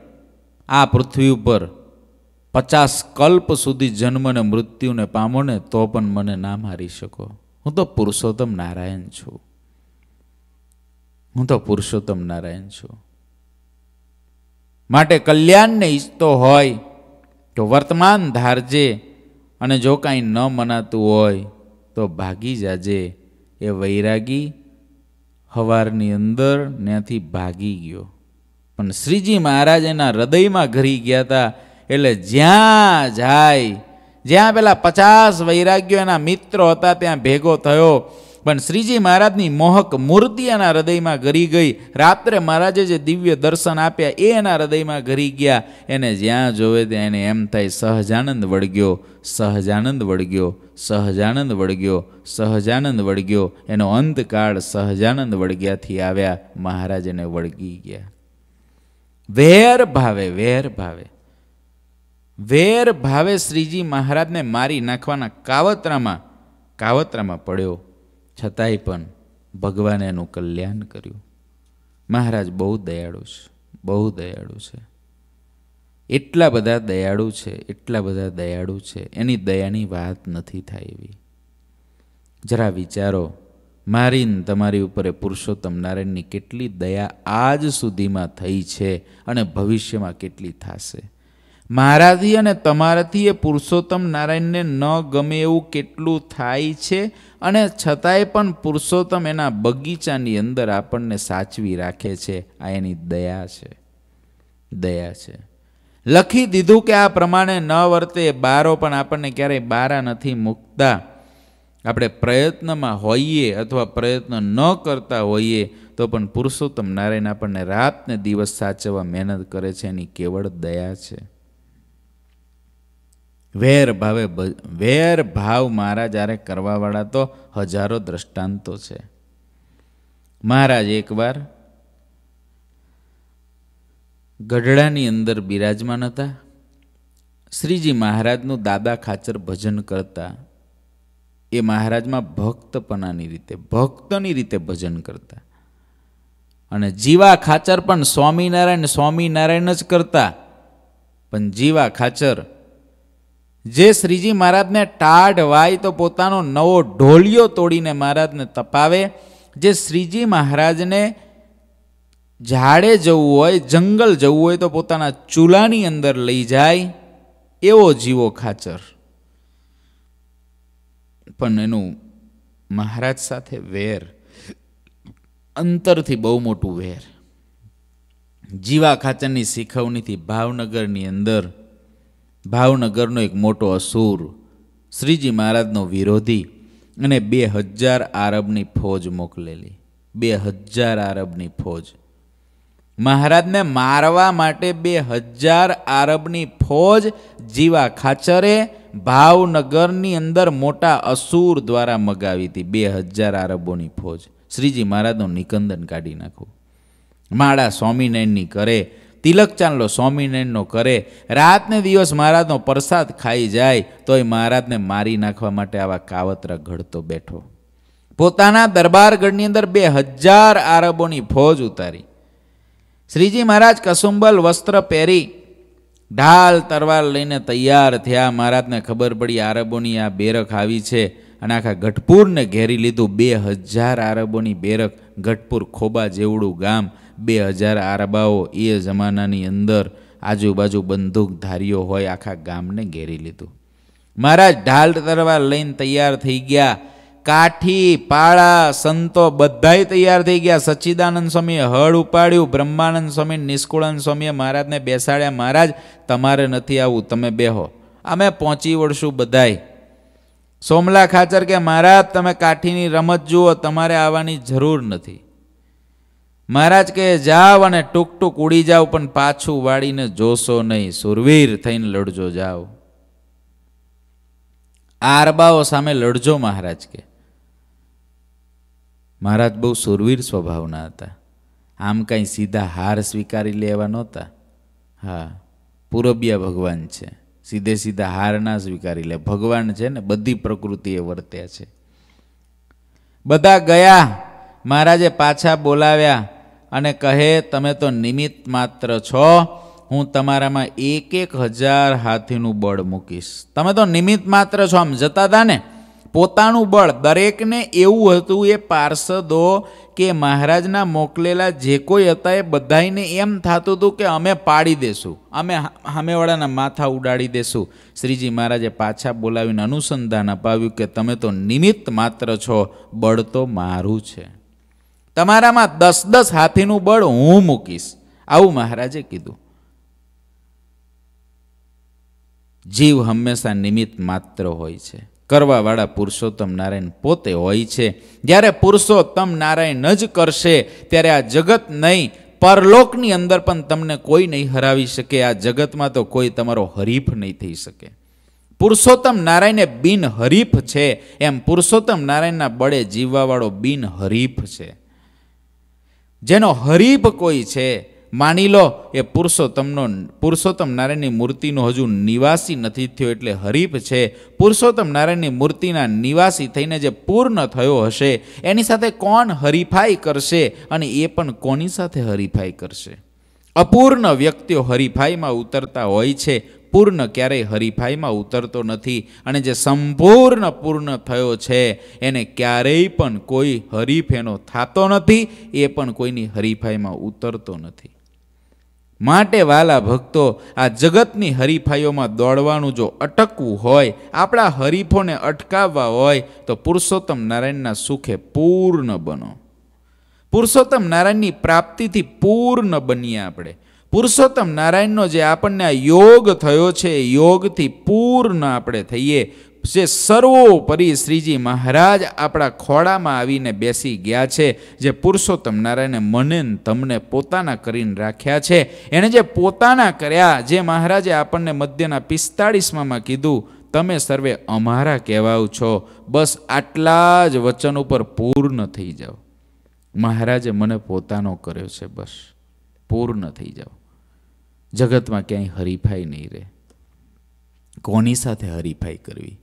આ પૃથ્વી ઉપર પચાસ કલ્પ સુધી જન્મને મૃત્યુને પામો ને તો પણ મને ના મારી શકો હું તો પુરુષોત્તમ નારાયણ છું હું તો પુરુષોત્તમ નારાયણ છું માટે કલ્યાણને ઈચ્છતો હોય તો વર્તમાન ધારજે અને જો કાંઈ ન મનાતું હોય તો ભાગી જાજે એ વૈરાગી હવારની અંદર ત્યાંથી ભાગી ગયો પણ શ્રીજી મહારાજ એના હૃદયમાં ઘરી ગયા હતા એટલે જ્યાં જાય જ્યાં પેલા પચાસ વૈરાગ્યો એના મિત્રો હતા ત્યાં ભેગો થયો પણ શ્રીજી મહારાજની મોહક મૂર્તિ એના હૃદયમાં ઘરી ગઈ રાત્રે મહારાજે જે દિવ્ય દર્શન આપ્યા એ એના હૃદયમાં ઘરી ગયા એને જ્યાં જોવે ત્યાં એને એમ થાય સહજાનંદ વળગ્યો સહજાનંદ વળગ્યો સહજાનંદ વળગ્યો સહજાનંદ વળગ્યો એનો અંતકાળ સહજાનંદ વળગ્યાથી આવ્યા મહારાજ એને વળગી ગયા વેર ભાવે વેર ભાવે વેર ભાવે શ્રીજી મહારાજને મારી નાખવાના કાવતરામાં કાવતરામાં પડ્યો છતાંય પણ ભગવાને એનું કલ્યાણ કર્યું મહારાજ બહુ દયાળુ છે બહુ દયાળુ છે એટલા બધા દયાળુ છે એટલા બધા દયાળુ છે એની દયાની વાત નથી થાય એવી જરા વિચારો મારી તમારી ઉપર પુરુષોત્તમ નારાયણની કેટલી દયા આજ સુધીમાં થઈ છે અને ભવિષ્યમાં કેટલી થશે મહારાજી અને તમારાથી એ પુરુષોત્તમ નારાયણને ન ગમે એવું કેટલું થાય છે અને છતાંય પણ પુરુષોત્તમ એના બગીચાની અંદર આપણને સાચવી રાખે છે આ એની દયા છે દયા છે લખી દીધું કે આ પ્રમાણે ન વર્તે બારો પણ આપણને ક્યારેય બારા નથી મૂકતા આપણે પ્રયત્નમાં હોઈએ અથવા પ્રયત્ન ન કરતા હોઈએ તો પણ પુરુષોત્તમ નારાયણ આપણને રાતને દિવસ સાચવવા મહેનત કરે છે એની કેવળ દયા છે વેર ભાવે વેર ભાવ મારા જ્યારે કરવાવાળા તો હજારો દ્રષ્ટાંતો છે મહારાજ એકવાર ગઢડાની અંદર બિરાજમાન હતા શ્રીજી મહારાજનું દાદા ખાચર ભજન કરતા એ મહારાજમાં ભક્તપણાની રીતે ભક્તની રીતે ભજન કરતા અને જીવા ખાચર પણ સ્વામિનારાયણ સ્વામિનારાયણ જ કરતા પણ જીવા ખાચર જે શ્રીજી મહારાજને ટાઢ વાય તો પોતાનો નવો ઢોલિયો તોડીને મહારાજને તપાવે જે શ્રીજી મહારાજને ઝાડે જવું હોય જંગલ જવું હોય તો પોતાના ચૂલાની અંદર લઈ જાય એવો જીવો ખાચર પણ એનું મહારાજ સાથે વેર અંતરથી બહુ મોટું વેર જીવા ખાચરની શીખવણીથી ભાવનગરની અંદર ભાવનગરનો એક મોટો અસુર શ્રીજી મહારાજનો વિરોધી અને બે હજાર આરબની ફોજ મોકલેલી બે હજાર આરબની ફોજ મહારાજને મારવા માટે બે હજાર આરબની ફોજ જીવા ખાચરે ભાવનગરની અંદર મોટા અસુર દ્વારા મગાવી હતી બે હજાર આરબોની ફોજ શ્રીજી મહારાજનું નિકંદન કાઢી નાખવું માળા સ્વામિનારાયણની કરે તિલક ચાંદલો સ્વામિનારાયણનો કરે રાતને દિવસ મહારાજનો પ્રસાદ ખાઈ જાય તોય મહારાજને મારી નાખવા માટે આવા કાવતર ઘડતો બેઠો પોતાના દરબારગઢની અંદર બે હજાર આરબોની ફોજ ઉતારી શ્રીજી મહારાજ કસુંબલ વસ્ત્ર પહેરી ઢાલ તરવાર લઈને તૈયાર થયા મહારાજને ખબર પડી આરબોની આ બેરખ આવી છે અને આખા ગઢપુરને ઘેરી લીધું બે હજાર આરબોની બેરખ ગઢપુર ખોબા જેવડું ગામ બે હજાર આરબાઓ એ જમાનાની અંદર આજુબાજુ બંદૂકધારીઓ હોય આખા ગામને ઘેરી લીધું મહારાજ ઢાલ તરવા લઈને તૈયાર થઈ ગયા કાઠી પાળા સંતો બધાય તૈયાર થઈ ગયા સચ્ચિદાનંદ સ્વામીએ હળ ઉપાડ્યું બ્રહ્માનંદ સ્વામી નિષ્કુળાનંદ સ્વામીએ મહારાજને બેસાડ્યા મહારાજ તમારે નથી આવવું તમે બેહો અમે પહોંચી વળશું બધાય સોમલા ખાચર કે મહારાજ તમે કાઠીની રમત જુઓ તમારે આવવાની જરૂર નથી મહારાજ કે જાઓ અને ટૂંક ટૂંક ઉડી જાઓ પણ પાછું વાળીને જોશો નહીં સુરવીર થઈને લડજો જાઓ આરબાઓ સામે લડજો મહારાજ કે મહારાજ બહુ સુરવીર સ્વભાવના હતા આમ કાંઈ સીધા હાર સ્વીકારી લેવા નહોતા હા પૂરબિયા ભગવાન છે સીધે સીધા હાર ના સ્વીકારી લે ભગવાન છે ને બધી પ્રકૃતિએ વર્ત્યા છે બધા ગયા મહારાજે પાછા બોલાવ્યા અને કહે તમે તો નિમિત્ત માત્ર છો હું તમારામાં એક એક હજાર હાથીનું બળ મૂકીશ તમે તો નિમિત્ત માત્ર છો આમ જતા હતા ને પોતાનું બળ દરેકને એવું હતું એ પાર્ષદો કે મહારાજના મોકલેલા જે કોઈ હતા એ બધાને એમ થતું હતું કે અમે પાડી દેશું અમે સામેવાળાના માથા ઉડાડી દેશું શ્રીજી મહારાજે પાછા બોલાવીને અનુસંધાન અપાવ્યું કે તમે તો નિમિત્ત માત્ર છો બળ તો મારું છે તમારામાં દસ દસ હાથીનું બળ હું મૂકીશ આવું મહારાજે કીધું જીવ હંમેશા નિમિત્ત માત્ર હોય છે કરવાવાળા પુરુષોત્તમ નારાયણ પોતે હોય છે જ્યારે પુરુષોત્તમ નારાયણ જ કરશે ત્યારે આ જગત નહીં પરલોકની અંદર પણ તમને કોઈ નહીં હરાવી શકે આ જગતમાં તો કોઈ તમારો હરીફ નહીં થઈ શકે પુરુષોત્તમ નારાયણે બિન હરીફ છે એમ પુરુષોત્તમ નારાયણના બળે જીવવાવાળો બિન હરીફ છે જેનો હરીફ કોઈ છે માની લો એ પુરુષોત્તમનો પુરુષોત્તમ નારાયણની મૂર્તિનો હજુ નિવાસી નથી થયો એટલે હરીફ છે પુરુષોત્તમ નારાયણની મૂર્તિના નિવાસી થઈને જે પૂર્ણ થયો હશે એની સાથે કોણ હરીફાઈ કરશે અને એ પણ કોની સાથે હરીફાઈ કરશે અપૂર્ણ વ્યક્તિઓ હરીફાઈમાં ઉતરતા હોય છે પૂર્ણ ક્યારેય હરીફાઈમાં ઉતરતો નથી અને જે સંપૂર્ણ પૂર્ણ થયો છે એને ક્યારેય પણ કોઈ હરીફ એનો થતો નથી એ પણ કોઈની હરીફાઈમાં ઉતરતો નથી માટે વાલા ભક્તો આ જગતની હરીફાઈઓમાં દોડવાનું જો અટકવું હોય આપણા હરીફોને અટકાવવા હોય તો પુરુષોત્તમ નારાયણના સુખે પૂર્ણ બનો પુરુષોત્તમ નારાયણની પ્રાપ્તિથી પૂર્ણ બનીએ આપણે પુરુષોત્તમ નારાયણનો જે આપણને આ યોગ થયો છે યોગથી પૂર્ણ આપણે થઈએ જે સર્વોપરી શ્રીજી મહારાજ આપણા ખોળામાં આવીને બેસી ગયા છે જે પુરુષોત્તમ નારાયણે મને તમને પોતાના કરીને રાખ્યા છે એણે જે પોતાના કર્યા જે મહારાજે આપણને મધ્યના પિસ્તાળીસમાં કીધું તમે સર્વે અમારા કહેવાઓ છો બસ આટલા જ વચન ઉપર પૂર્ણ થઈ જાઓ મહારાજે મને પોતાનો કર્યો છે બસ પૂર્ણ થઈ જાઓ જગતમાં ક્યાંય હરીફાઈ નહીં રહે કોની સાથે હરીફાઈ કરવી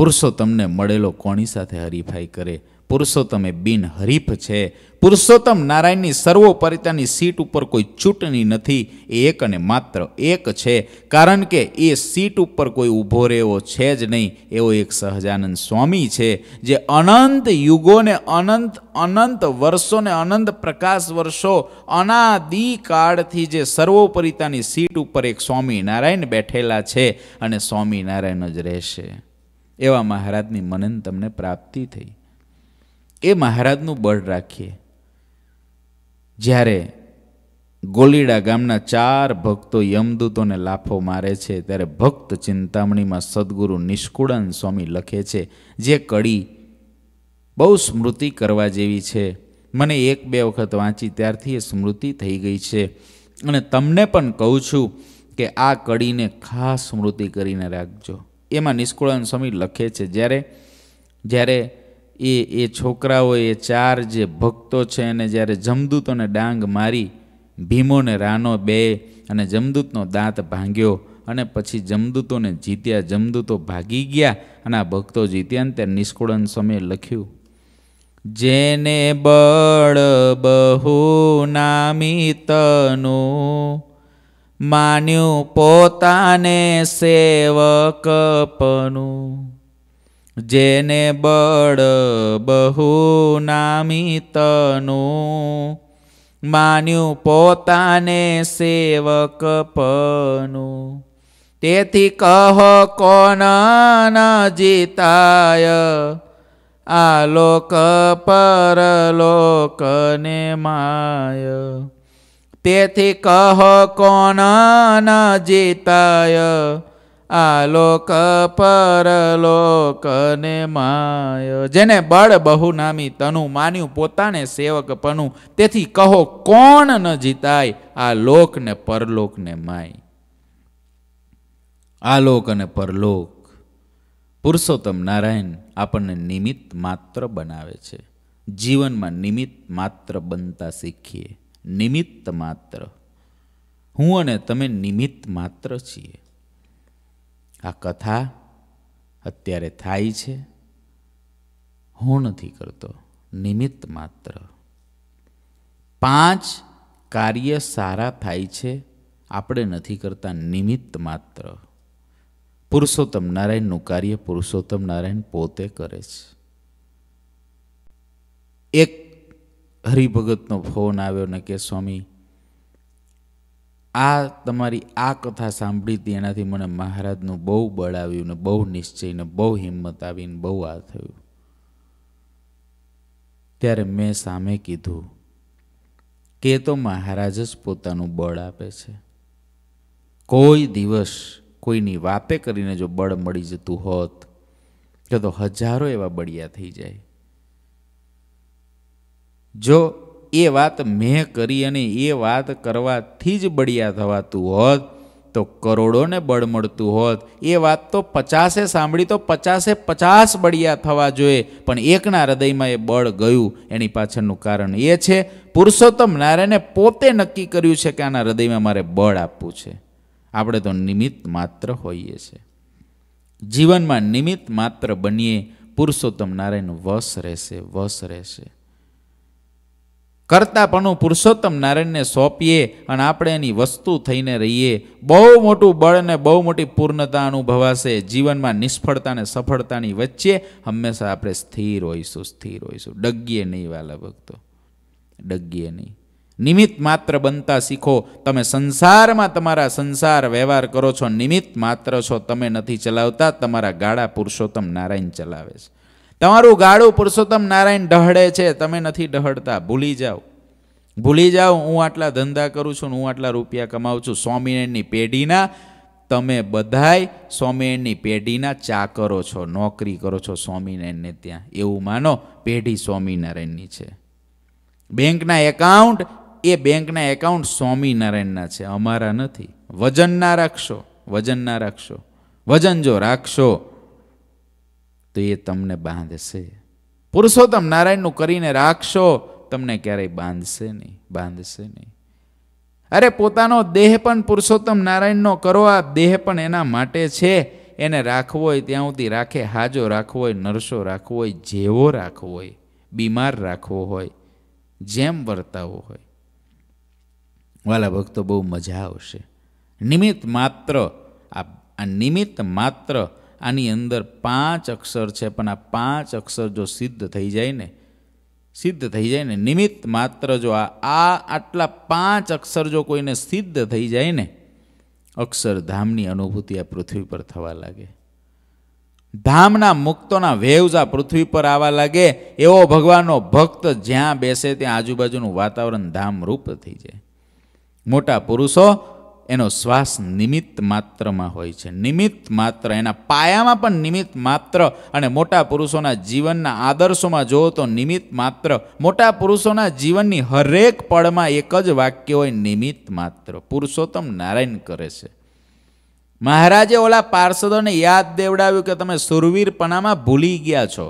પુરુષો તમને મળેલો કોની સાથે હરીફાઈ કરે પુરુષોત્તમ એ બિનહરીફ છે પુરુષોત્તમ નારાયણની સર્વોપરિતાની સીટ ઉપર કોઈ ચૂંટણી નથી એ એક અને માત્ર એક છે કારણ કે એ સીટ ઉપર કોઈ ઊભો રહેવો છે જ નહીં એવો એક સહજાનંદ સ્વામી છે જે અનંત યુગોને અનંત અનંત વર્ષોને અનંત પ્રકાશ વર્ષો અનાદિકાળથી જે સર્વોપરિતાની સીટ ઉપર એક સ્વામિનારાયણ બેઠેલા છે અને સ્વામિનારાયણ જ રહેશે એવા મહારાજની મનન તમને પ્રાપ્તિ થઈ એ મહારાજનું બળ રાખીએ જ્યારે ગોલીડા ગામના ચાર ભક્તો યમદૂતોને લાફો મારે છે ત્યારે ભક્ત ચિંતામણીમાં સદગુરુ નિષ્કુળાન સ્વામી લખે છે જે કડી બહુ સ્મૃતિ કરવા જેવી છે મને એક બે વખત વાંચી ત્યારથી એ સ્મૃતિ થઈ ગઈ છે અને તમને પણ કહું છું કે આ કડીને ખાસ સ્મૃતિ કરીને રાખજો એમાં નિષ્કુળાન સ્વામી લખે છે જ્યારે જ્યારે એ એ છોકરાઓ એ ચાર જે ભક્તો છે એને જ્યારે જમદૂતોને ડાંગ મારી ભીમોને રાનો બે અને જમદૂતનો દાંત ભાંગ્યો અને પછી જમદૂતોને જીત્યા જમદૂતો ભાગી ગયા અને આ ભક્તો જીત્યા ને ત્યારે નિષ્કુળન સમય લખ્યું જેને બળ બહુ નામી માન્યું પોતાને સેવકપનું જેને બળ બહુ નામી માન્યું પોતાને સેવક પનું તેથી કહ કોણ ન જીતાય આલોક પરલોકને માય તેથી કહ કોણ જીતાય આલોક પરલોકને માય જેને બળ બહુ નામી તનુ માન્યું પોતાને સેવક સેવકપણું તેથી કહો કોણ ન જીતાય આ લોક ને પરલોક ને માય આલોક અને પરલોક પુરુષોત્તમ નારાયણ આપણને નિમિત્ત માત્ર બનાવે છે જીવનમાં નિમિત્ત માત્ર બનતા શીખીએ નિમિત્ત માત્ર હું અને તમે નિમિત્ત માત્ર છીએ આ કથા અત્યારે થાય છે હું નથી કરતો નિમિત્ત માત્ર પાંચ કાર્ય સારા થાય છે આપણે નથી કરતા નિમિત્ત માત્ર પુરુષોત્તમ નારાયણનું કાર્ય પુરુષોત્તમ નારાયણ પોતે કરે છે એક હરિભગતનો ફોન આવ્યો ને કે સ્વામી આ તમારી આ કથા સાંભળી હતી એનાથી મને મહારાજનું બહુ બળ આવ્યું ને બહુ નિશ્ચય ને બહુ હિંમત આવીને બહુ આ થયું ત્યારે મેં સામે કીધું કે તો મહારાજ જ પોતાનું બળ આપે છે કોઈ દિવસ કોઈની વાતે કરીને જો બળ મળી જતું હોત તો હજારો એવા બળિયા થઈ જાય જો એ વાત મેં કરી અને એ વાત કરવાથી જ બળિયા થવાતું હોત તો કરોડોને બળ મળતું હોત એ વાત તો પચાસે સાંભળી તો પચાસે પચાસ બળિયા થવા જોઈએ પણ એકના હૃદયમાં એ બળ ગયું એની પાછળનું કારણ એ છે પુરુષોત્તમ નારાયણે પોતે નક્કી કર્યું છે કે આના હૃદયમાં મારે બળ આપવું છે આપણે તો નિમિત્ત માત્ર હોઈએ છીએ જીવનમાં નિમિત્ત માત્ર બનીએ પુરુષોત્તમ નારાયણ વશ રહેશે વશ રહેશે કરતાપણું પુરુષોત્તમ નારાયણને સોંપીએ અને આપણે એની વસ્તુ થઈને રહીએ બહુ મોટું બળ અને બહુ મોટી પૂર્ણતા અનુભવાશે જીવનમાં નિષ્ફળતા અને સફળતાની વચ્ચે હંમેશા આપણે સ્થિર હોઈશું સ્થિર હોઈશું ડગીએ નહીં વાલા ભક્તો ડગીએ નહીં નિમિત્ત માત્ર બનતા શીખો તમે સંસારમાં તમારા સંસાર વ્યવહાર કરો છો નિમિત્ત માત્ર છો તમે નથી ચલાવતા તમારા ગાળા પુરુષોત્તમ નારાયણ ચલાવે છે તમારું ગાળું પુરુષોત્તમ નારાયણ ડહડે છે તમે નથી ડહડતા ભૂલી જાઓ ભૂલી જાઓ હું આટલા ધંધા કરું છું હું આટલા રૂપિયા કમાઉં છું સ્વામિનારાયણની પેઢીના તમે બધાય સ્વામિનારાયણની પેઢીના ચાકરો છો નોકરી કરો છો સ્વામિનારાયણને ત્યાં એવું માનો પેઢી સ્વામિનારાયણની છે બેંકના એકાઉન્ટ એ બેંકના એકાઉન્ટ સ્વામિનારાયણના છે અમારા નથી વજન ના રાખશો વજન ના રાખશો વજન જો રાખશો તો એ તમને બાંધશે પુરુષોત્તમ નારાયણનું કરીને રાખશો તમને ક્યારેય બાંધશે નહીં બાંધશે નહીં અરે પોતાનો દેહ પણ પુરુષોત્તમ નારાયણનો કરો આ દેહ પણ એના માટે છે એને રાખવો હોય ત્યાં સુધી રાખે હાજો રાખવો હોય નરસો રાખવો હોય જેવો રાખવો હોય બીમાર રાખવો હોય જેમ વર્તાવો હોય વાલા ભક્તો બહુ મજા આવશે નિમિત્ત માત્ર આ નિમિત્ત માત્ર આની અંદર પાંચ અક્ષર છે પણ આ પાંચ અક્ષર જો સિદ્ધ થઈ જાય ને સિદ્ધ થઈ જાય ને નિમિત્ત માત્ર જો આ આ આટલા પાંચ અક્ષર જો કોઈને સિદ્ધ થઈ જાય ને અક્ષરધામની અનુભૂતિ આ પૃથ્વી પર થવા લાગે ધામના મુક્તોના વેવ્સ આ પૃથ્વી પર આવવા લાગે એવો ભગવાનનો ભક્ત જ્યાં બેસે ત્યાં આજુબાજુનું વાતાવરણ ધામરૂપ થઈ જાય મોટા પુરુષો એનો શ્વાસ નિમિત્ત માત્રમાં હોય છે નિમિત્ત માત્ર એના પાયામાં પણ નિમિત્ત માત્ર અને મોટા પુરુષોના જીવનના આદર્શોમાં જોવો તો નિમિત્ત માત્ર મોટા પુરુષોના જીવનની હરેક પળમાં એક જ વાક્ય હોય નિમિત્ત માત્ર પુરુષોત્તમ નારાયણ કરે છે મહારાજે ઓલા પાર્ષદોને યાદ દેવડાવ્યું કે તમે સુરવીરપણામાં ભૂલી ગયા છો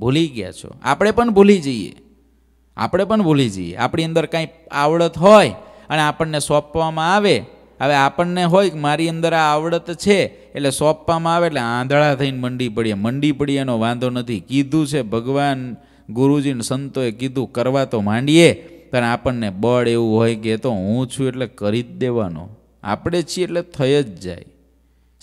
ભૂલી ગયા છો આપણે પણ ભૂલી જઈએ આપણે પણ ભૂલી જઈએ આપણી અંદર કાંઈ આવડત હોય અને આપણને સોંપવામાં આવે હવે આપણને હોય કે મારી અંદર આ આવડત છે એટલે સોંપવામાં આવે એટલે આંધળા થઈને મંડી પડીએ મંડી પડીએ એનો વાંધો નથી કીધું છે ભગવાન ગુરુજીને સંતોએ કીધું કરવા તો માંડીએ પણ આપણને બળ એવું હોય કે તો હું છું એટલે કરી જ દેવાનો આપણે છીએ એટલે થઈ જ જાય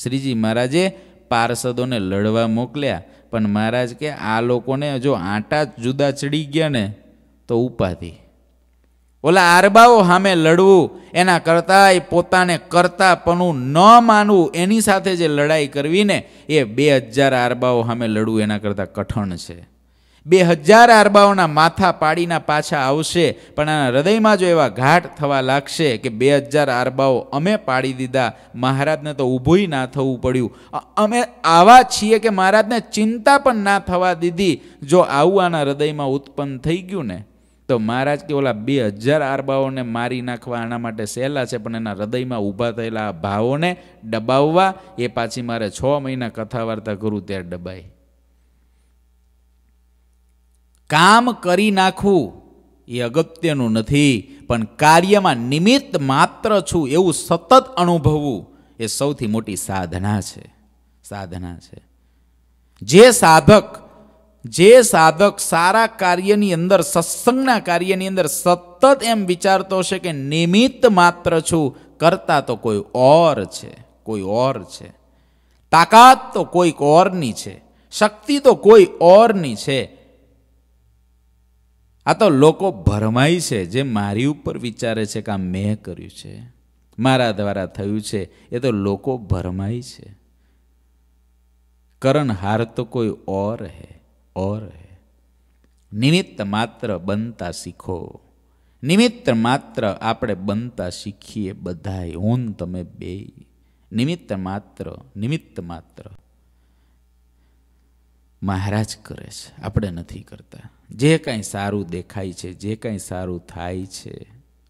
શ્રીજી મહારાજે પાર્ષદોને લડવા મોકલ્યા પણ મહારાજ કે આ લોકોને જો આટા જુદા ચડી ગયા ને તો ઉપાધિ ઓલા આરબાઓ સામે લડવું એના કરતાંય પોતાને કરતાપણું ન માનવું એની સાથે જે લડાઈ કરવી ને એ બે હજાર આરબાઓ સામે લડવું એના કરતાં કઠણ છે બે હજાર આરબાઓના માથા પાડીના પાછા આવશે પણ આના હૃદયમાં જો એવા ઘાટ થવા લાગશે કે બે હજાર આરબાઓ અમે પાડી દીધા મહારાજને તો ઊભુંય ના થવું પડ્યું અમે આવા છીએ કે મહારાજને ચિંતા પણ ના થવા દીધી જો આવું આના હૃદયમાં ઉત્પન્ન થઈ ગયું ને તો મહારાજ કે ઓલા બે હજાર આરબાઓને મારી નાખવા આના માટે સહેલા છે પણ એના હૃદયમાં ઊભા થયેલા આ ભાવોને દબાવવા એ પાછી મારે છ મહિના કથા વાર્તા કરું ત્યારે ડબાય કામ કરી નાખવું એ અગત્યનું નથી પણ કાર્યમાં નિમિત્ત માત્ર છું એવું સતત અનુભવવું એ સૌથી મોટી સાધના છે સાધના છે જે સાધક જે સાધક સારા કાર્યની અંદર સત્સંગના કાર્યની અંદર સતત એમ વિચારતો હશે કે નિમિત્ત માત્ર છું કરતા તો કોઈ ઓર છે કોઈ ઓર છે તાકાત તો કોઈક ઓરની છે શક્તિ તો કોઈ ઓરની છે આ તો લોકો ભરમાય છે જે મારી ઉપર વિચારે છે કે આ મેં કર્યું છે મારા દ્વારા થયું છે એ તો લોકો ભરમાય છે કરણ હાર તો કોઈ ઓર હે ઓર હે નિમિત્ત માત્ર બનતા શીખો નિમિત્ત માત્ર આપણે બનતા શીખીએ બધાય ઓન તમે બે નિમિત્ત માત્ર નિમિત્ત માત્ર મહારાજ કરે છે આપણે નથી કરતા જે કાંઈ સારું દેખાય છે જે કાંઈ સારું થાય છે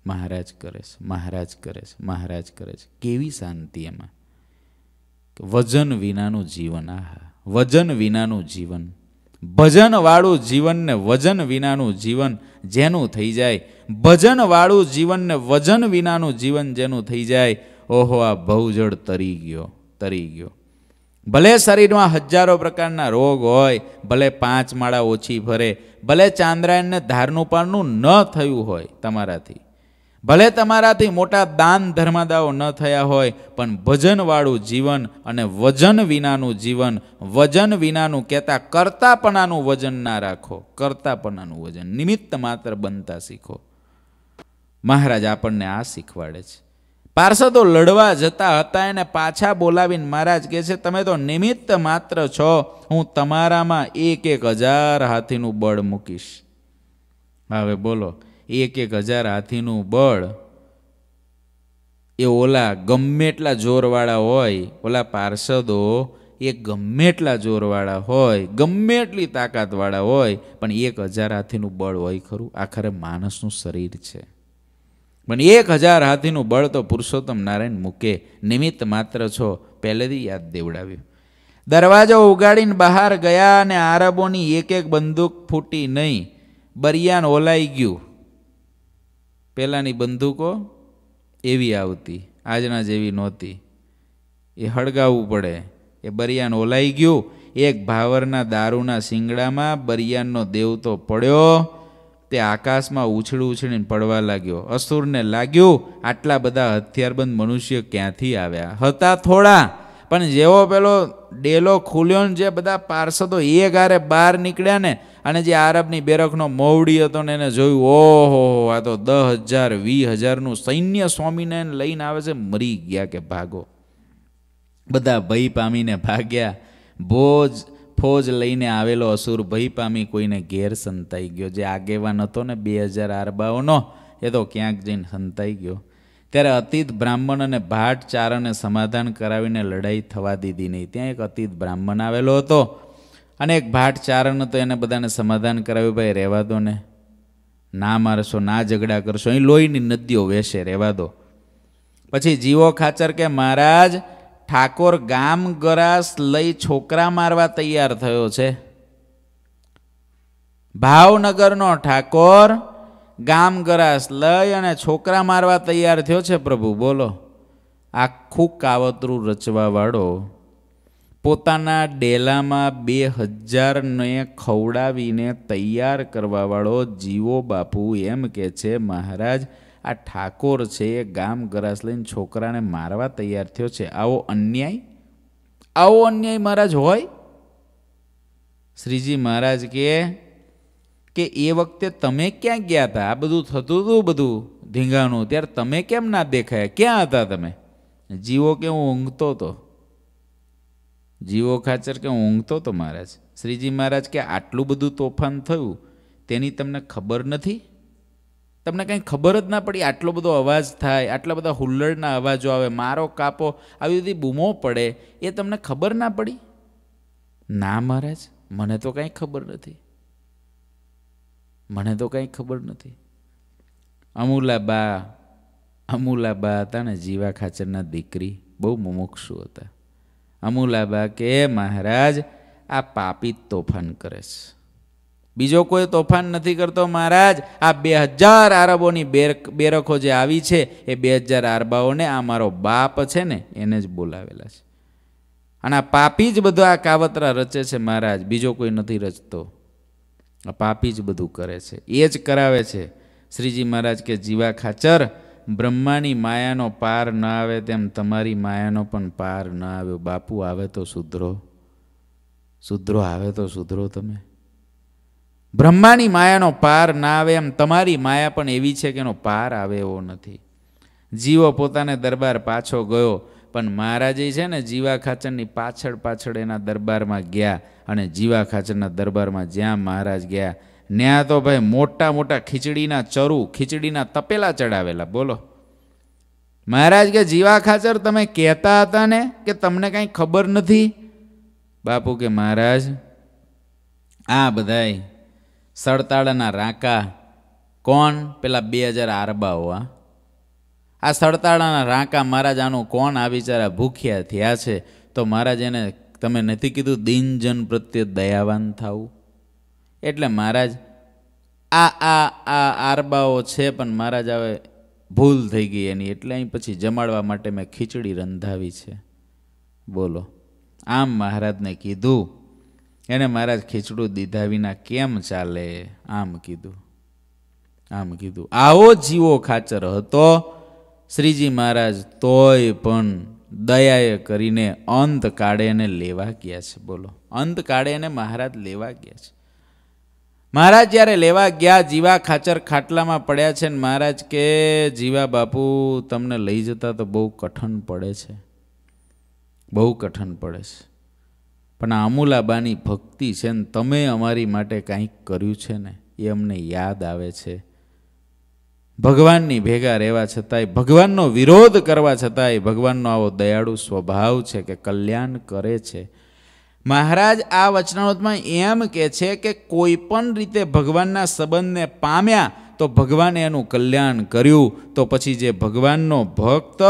મહારાજ કરે છે મહારાજ કરે છે મહારાજ કરે છે કેવી શાંતિ એમાં વજન વિનાનું જીવન આહા વજન વિનાનું જીવન ભજનવાળું જીવનને વજન વિનાનું જીવન જેનું થઈ જાય ભજનવાળું જીવનને વજન વિનાનું જીવન જેનું થઈ જાય ઓહો આ ભવજળ તરી ગયો તરી ગયો ભલે શરીરમાં હજારો પ્રકારના રોગ હોય ભલે પાંચ માળા ઓછી ફરે ભલે ચાંદ્રાયણને ધારનું પારનું ન થયું હોય તમારાથી ભલે તમારાથી મોટા દાન ધર્માદાઓ ન થયા હોય પણ ભજનવાળું જીવન અને વજન વિનાનું જીવન વજન વિનાનું કહેતા કરતાપણાનું વજન ના રાખો કરતાપણાનું વજન નિમિત્ત માત્ર બનતા શીખો મહારાજ આપણને આ શીખવાડે છે પાર્ષદો લડવા જતા હતા એને પાછા બોલાવીને મહારાજ કહે છે તમે તો નિમિત્ત માત્ર છો હું તમારામાં એક એક હજાર હાથીનું બળ મૂકીશ હવે બોલો એક એક હજાર હાથીનું બળ એ ઓલા ગમે એટલા જોરવાળા હોય ઓલા પાર્ષદો એ ગમે એટલા જોરવાળા હોય ગમે એટલી તાકાતવાળા હોય પણ એક હજાર હાથીનું બળ હોય ખરું આખરે માણસનું શરીર છે પણ એક હજાર હાથીનું બળ તો પુરુષોત્તમ નારાયણ મૂકે નિમિત્ત માત્ર છો પહેલેથી યાદ દેવડાવ્યું દરવાજો ઉગાડીને બહાર ગયા અને આરબોની એક એક બંદૂક ફૂટી નહીં બરિયાન ઓલાઈ ગયું પહેલાંની બંદૂકો એવી આવતી આજના જેવી નહોતી એ હળગાવવું પડે એ બરિયાન ઓલાઈ ગયું એક ભાવરના દારૂના શિંગડામાં બરિયાનનો દેવતો પડ્યો તે આકાશમાં ઉછળી ઉછળીને પડવા લાગ્યો અસુરને લાગ્યું આટલા બધા હથિયારબંધ મનુષ્ય ક્યાંથી આવ્યા હતા થોડા પણ જેવો પેલો ડેલો ખુલ્યો ને જે બધા તો એ ગારે બહાર નીકળ્યા ને અને જે આરબની બેરખનો મોવડી હતો ને એને જોયું ઓહો આ તો દસ હજાર વીસ હજારનું સૈન્ય સ્વામિનારાયણ લઈને આવે છે મરી ગયા કે ભાગો બધા ભય પામીને ભાગ્યા ભોજ ફોજ લઈને આવેલો અસુર ભય પામી કોઈને ઘેર સંતાઈ ગયો જે આગેવાન હતો ને બે હજાર આરબાઓનો એ તો ક્યાંક જઈને સંતાઈ ગયો ત્યારે અતીત બ્રાહ્મણ અને ભાટ ચારણે સમાધાન કરાવીને લડાઈ થવા દીધી નહીં ત્યાં એક અતીત બ્રાહ્મણ આવેલો હતો અને એક ભાટ ચારણ હતો એને બધાને સમાધાન કરાવ્યું ભાઈ રહેવા દો ને ના મારશો ના ઝઘડા કરશો અહીં લોહીની નદીઓ વેશે રહેવા દો પછી જીવો ખાચર કે મહારાજ ઠાકોર ગામ ગરાસ લઈ છોકરા મારવા તૈયાર થયો છે ભાવનગરનો ઠાકોર ગામ ગરાસ લઈ અને છોકરા મારવા તૈયાર થયો છે પ્રભુ બોલો આખું કાવતરું રચવાવાળો પોતાના ડેલામાં બે હજારને ખવડાવીને તૈયાર કરવાવાળો જીવો બાપુ એમ કે છે મહારાજ આ ઠાકોર છે એ ગામ ગરાસ લઈને છોકરાને મારવા તૈયાર થયો છે આવો અન્યાય આવો અન્યાય મહારાજ હોય શ્રીજી મહારાજ કે કે એ વખતે તમે ક્યાં ગયા હતા આ બધું થતું હતું બધું ધીંગાણું ત્યારે તમે કેમ ના દેખાયા ક્યાં હતા તમે જીવો કે હું ઊંઘતો હતો જીવો ખાચર કે હું ઊંઘતો હતો મહારાજ શ્રીજી મહારાજ કે આટલું બધું તોફાન થયું તેની તમને ખબર નથી તમને કંઈ ખબર જ ના પડી આટલો બધો અવાજ થાય આટલા બધા હુલ્લડના અવાજો આવે મારો કાપો આવી બધી બૂમો પડે એ તમને ખબર ના પડી ના મહારાજ મને તો કાંઈ ખબર નથી મને તો કંઈ ખબર નથી અમુલા બા અમૂલા બા હતા ને જીવા ખાચરના દીકરી બહુ મુમુક્ષુ હતા અમૂલા બા કે મહારાજ આ પાપી તોફાન કરે છે બીજો કોઈ તોફાન નથી કરતો મહારાજ આ બે હજાર આરબોની બેરખો જે આવી છે એ બે હજાર આરબાઓને આ મારો બાપ છે ને એને જ બોલાવેલા છે અને આ પાપી જ બધો આ કાવતરા રચે છે મહારાજ બીજો કોઈ નથી રચતો આ પાપી જ બધું કરે છે એ જ કરાવે છે શ્રીજી મહારાજ કે જીવા ખાચર બ્રહ્માની માયાનો પાર ન આવે તેમ તમારી માયાનો પણ પાર ન આવ્યો બાપુ આવે તો સુધરો સુધરો આવે તો સુધરો તમે બ્રહ્માની માયાનો પાર ના આવે એમ તમારી માયા પણ એવી છે કે એનો પાર આવે એવો નથી જીવો પોતાને દરબાર પાછો ગયો પણ મહારાજે છે ને જીવા ખાચરની પાછળ પાછળ એના દરબારમાં ગયા અને જીવા ખાચરના દરબારમાં જ્યાં મહારાજ ગયા ત્યાં તો ભાઈ મોટા મોટા ખીચડીના ચરુ ખીચડીના તપેલા ચડાવેલા બોલો મહારાજ કે જીવા ખાચર તમે કહેતા હતા ને કે તમને કાંઈ ખબર નથી બાપુ કે મહારાજ આ બધાય સડતાળાના રાકા કોણ પેલા બે હજાર આરબાઓ આ આ સડતાળાના રાંકા મહારાજ આનું કોણ આ બિચારા ભૂખ્યા થયા છે તો મહારાજ એને તમે નથી કીધું દિનજન પ્રત્યે દયાવાન થવું એટલે મહારાજ આ આ આ આરબાઓ છે પણ મહારાજ હવે ભૂલ થઈ ગઈ એની એટલે અહીં પછી જમાડવા માટે મેં ખીચડી રંધાવી છે બોલો આમ મહારાજને કીધું એને મહારાજ ખીચડું દીધા વિના કેમ ચાલે આમ કીધું આમ કીધું આવો જીવો ખાચર હતો શ્રીજી મહારાજ તોય પણ દયાએ કરીને અંત કાળે એને લેવા ગયા છે બોલો અંત કાઢે એને મહારાજ લેવા ગયા છે મહારાજ જ્યારે લેવા ગયા જીવા ખાચર ખાટલામાં પડ્યા છે ને મહારાજ કે જીવા બાપુ તમને લઈ જતા તો બહુ કઠણ પડે છે બહુ કઠણ પડે છે પણ આ અમુલાબાની ભક્તિ છે ને તમે અમારી માટે કાંઈક કર્યું છે ને એ અમને યાદ આવે છે ભગવાનની ભેગા રહેવા છતાંય ભગવાનનો વિરોધ કરવા છતાંય ભગવાનનો આવો દયાળુ સ્વભાવ છે કે કલ્યાણ કરે છે મહારાજ આ વચનામૃતમાં એમ કહે છે કે કોઈ પણ રીતે ભગવાનના સંબંધને પામ્યા તો ભગવાને એનું કલ્યાણ કર્યું તો પછી જે ભગવાનનો ભક્ત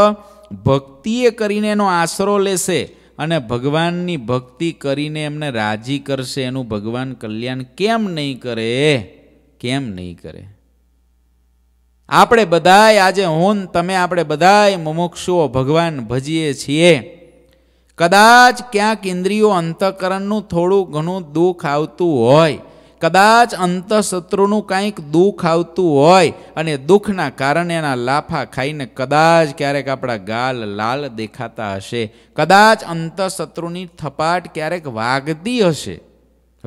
ભક્તિએ કરીને એનો આશરો લેશે અને ભગવાનની ભક્તિ કરીને એમને રાજી કરશે એનું ભગવાન કલ્યાણ કેમ નહીં કરે કેમ નહીં કરે આપણે બધાય આજે હું તમે આપણે બધાય મુમુક્ષુઓ ભગવાન ભજીએ છીએ કદાચ ક્યાંક ઇન્દ્રિયો અંતઃકરણનું થોડું ઘણું દુઃખ આવતું હોય કદાચ અંતઃશત્રુનું કાંઈક દુઃખ આવતું હોય અને દુઃખના કારણે એના લાફા ખાઈને કદાચ ક્યારેક આપણા ગાલ લાલ દેખાતા હશે કદાચ અંતઃશત્રુની થપાટ ક્યારેક વાગતી હશે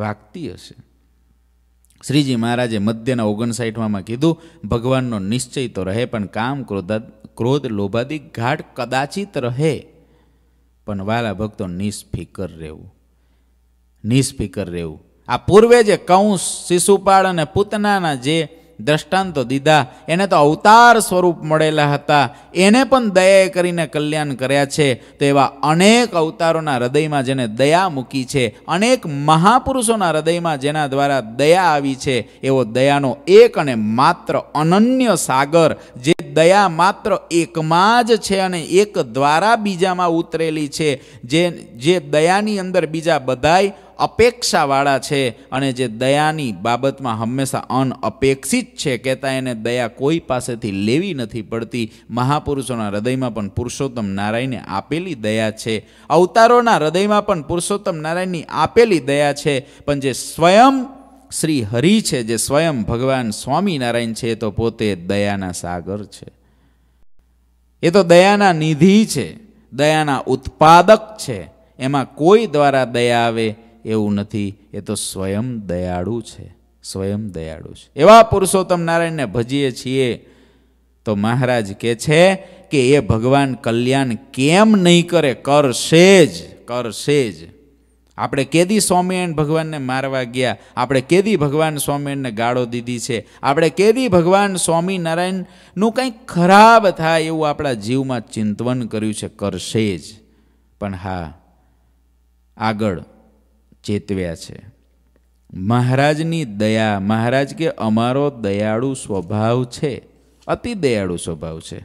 વાગતી હશે શ્રીજી મહારાજે મધ્યના ઓગણસાઠમાં કીધું ભગવાનનો નિશ્ચય તો રહે પણ કામ ક્રોધા ક્રોધ લોભાદી ઘાટ કદાચિત રહે પણ વાલા ભક્તો નિષ્ફિકર રહેવું નિષ્ફિકર રહેવું આ પૂર્વે જે કૌંસ શિશુપાળ અને પૂતનાના જે દ્રષ્ટાંતો દીધા એને તો અવતાર સ્વરૂપ મળેલા હતા એને પણ દયાએ કરીને કલ્યાણ કર્યા છે તો એવા અનેક અવતારોના હૃદયમાં જેને દયા મૂકી છે અનેક મહાપુરુષોના હૃદયમાં જેના દ્વારા દયા આવી છે એવો દયાનો એક અને માત્ર અનન્ય સાગર જે દયા માત્ર એકમાં જ છે અને એક દ્વારા બીજામાં ઉતરેલી છે જે જે દયાની અંદર બીજા બધાય અપેક્ષાવાળા છે અને જે દયાની બાબતમાં હંમેશા અનઅપેક્ષિત છે કહેતા એને દયા કોઈ પાસેથી લેવી નથી પડતી મહાપુરુષોના હૃદયમાં પણ પુરુષોત્તમ નારાયણે આપેલી દયા છે અવતારોના હૃદયમાં પણ પુરુષોત્તમ નારાયણની આપેલી દયા છે પણ જે સ્વયં શ્રી હરિ છે જે સ્વયં ભગવાન સ્વામિનારાયણ છે તો પોતે દયાના સાગર છે એ તો દયાના નિધિ છે દયાના ઉત્પાદક છે એમાં કોઈ દ્વારા દયા આવે એવું નથી એ તો સ્વયં દયાળુ છે સ્વયં દયાળુ છે એવા પુરુષોત્તમ નારાયણને ભજીએ છીએ તો મહારાજ કહે છે કે એ ભગવાન કલ્યાણ કેમ નહીં કરે કરશે જ કરશે જ આપણે કેદી સ્વામિનારાયણ ભગવાનને મારવા ગયા આપણે કેદી ભગવાન સ્વામિનારાયણને ગાળો દીધી છે આપણે કેદી ભગવાન સ્વામિનારાયણનું કંઈક ખરાબ થાય એવું આપણા જીવમાં ચિંતવન કર્યું છે કરશે જ પણ હા આગળ ચેતવ્યા છે મહારાજની દયા મહારાજ કે અમારો દયાળુ સ્વભાવ છે અતિ દયાળુ સ્વભાવ છે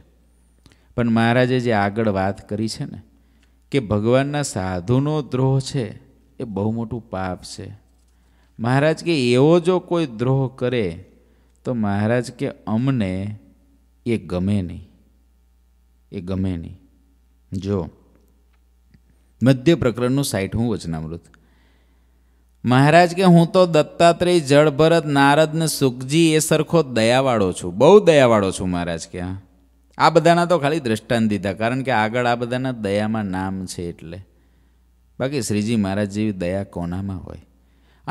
પણ મહારાજે જે આગળ વાત કરી છે ને કે ભગવાનના સાધુનો દ્રોહ છે એ બહુ મોટું પાપ છે મહારાજ કે એવો જો કોઈ દ્રોહ કરે તો મહારાજ કે અમને એ ગમે નહીં એ ગમે નહીં જો મધ્ય પ્રકરણનું સાઠમું વચનામૃત મહારાજ કે હું તો દત્તાત્રેય જળભરત નારદ ને સુખજી એ સરખો દયાવાળો છું બહુ દયાવાળો છું મહારાજ કે આ બધાના તો ખાલી દ્રષ્ટાંત દીધા કારણ કે આગળ આ બધાના દયામાં નામ છે એટલે બાકી શ્રીજી મહારાજ જેવી દયા કોનામાં હોય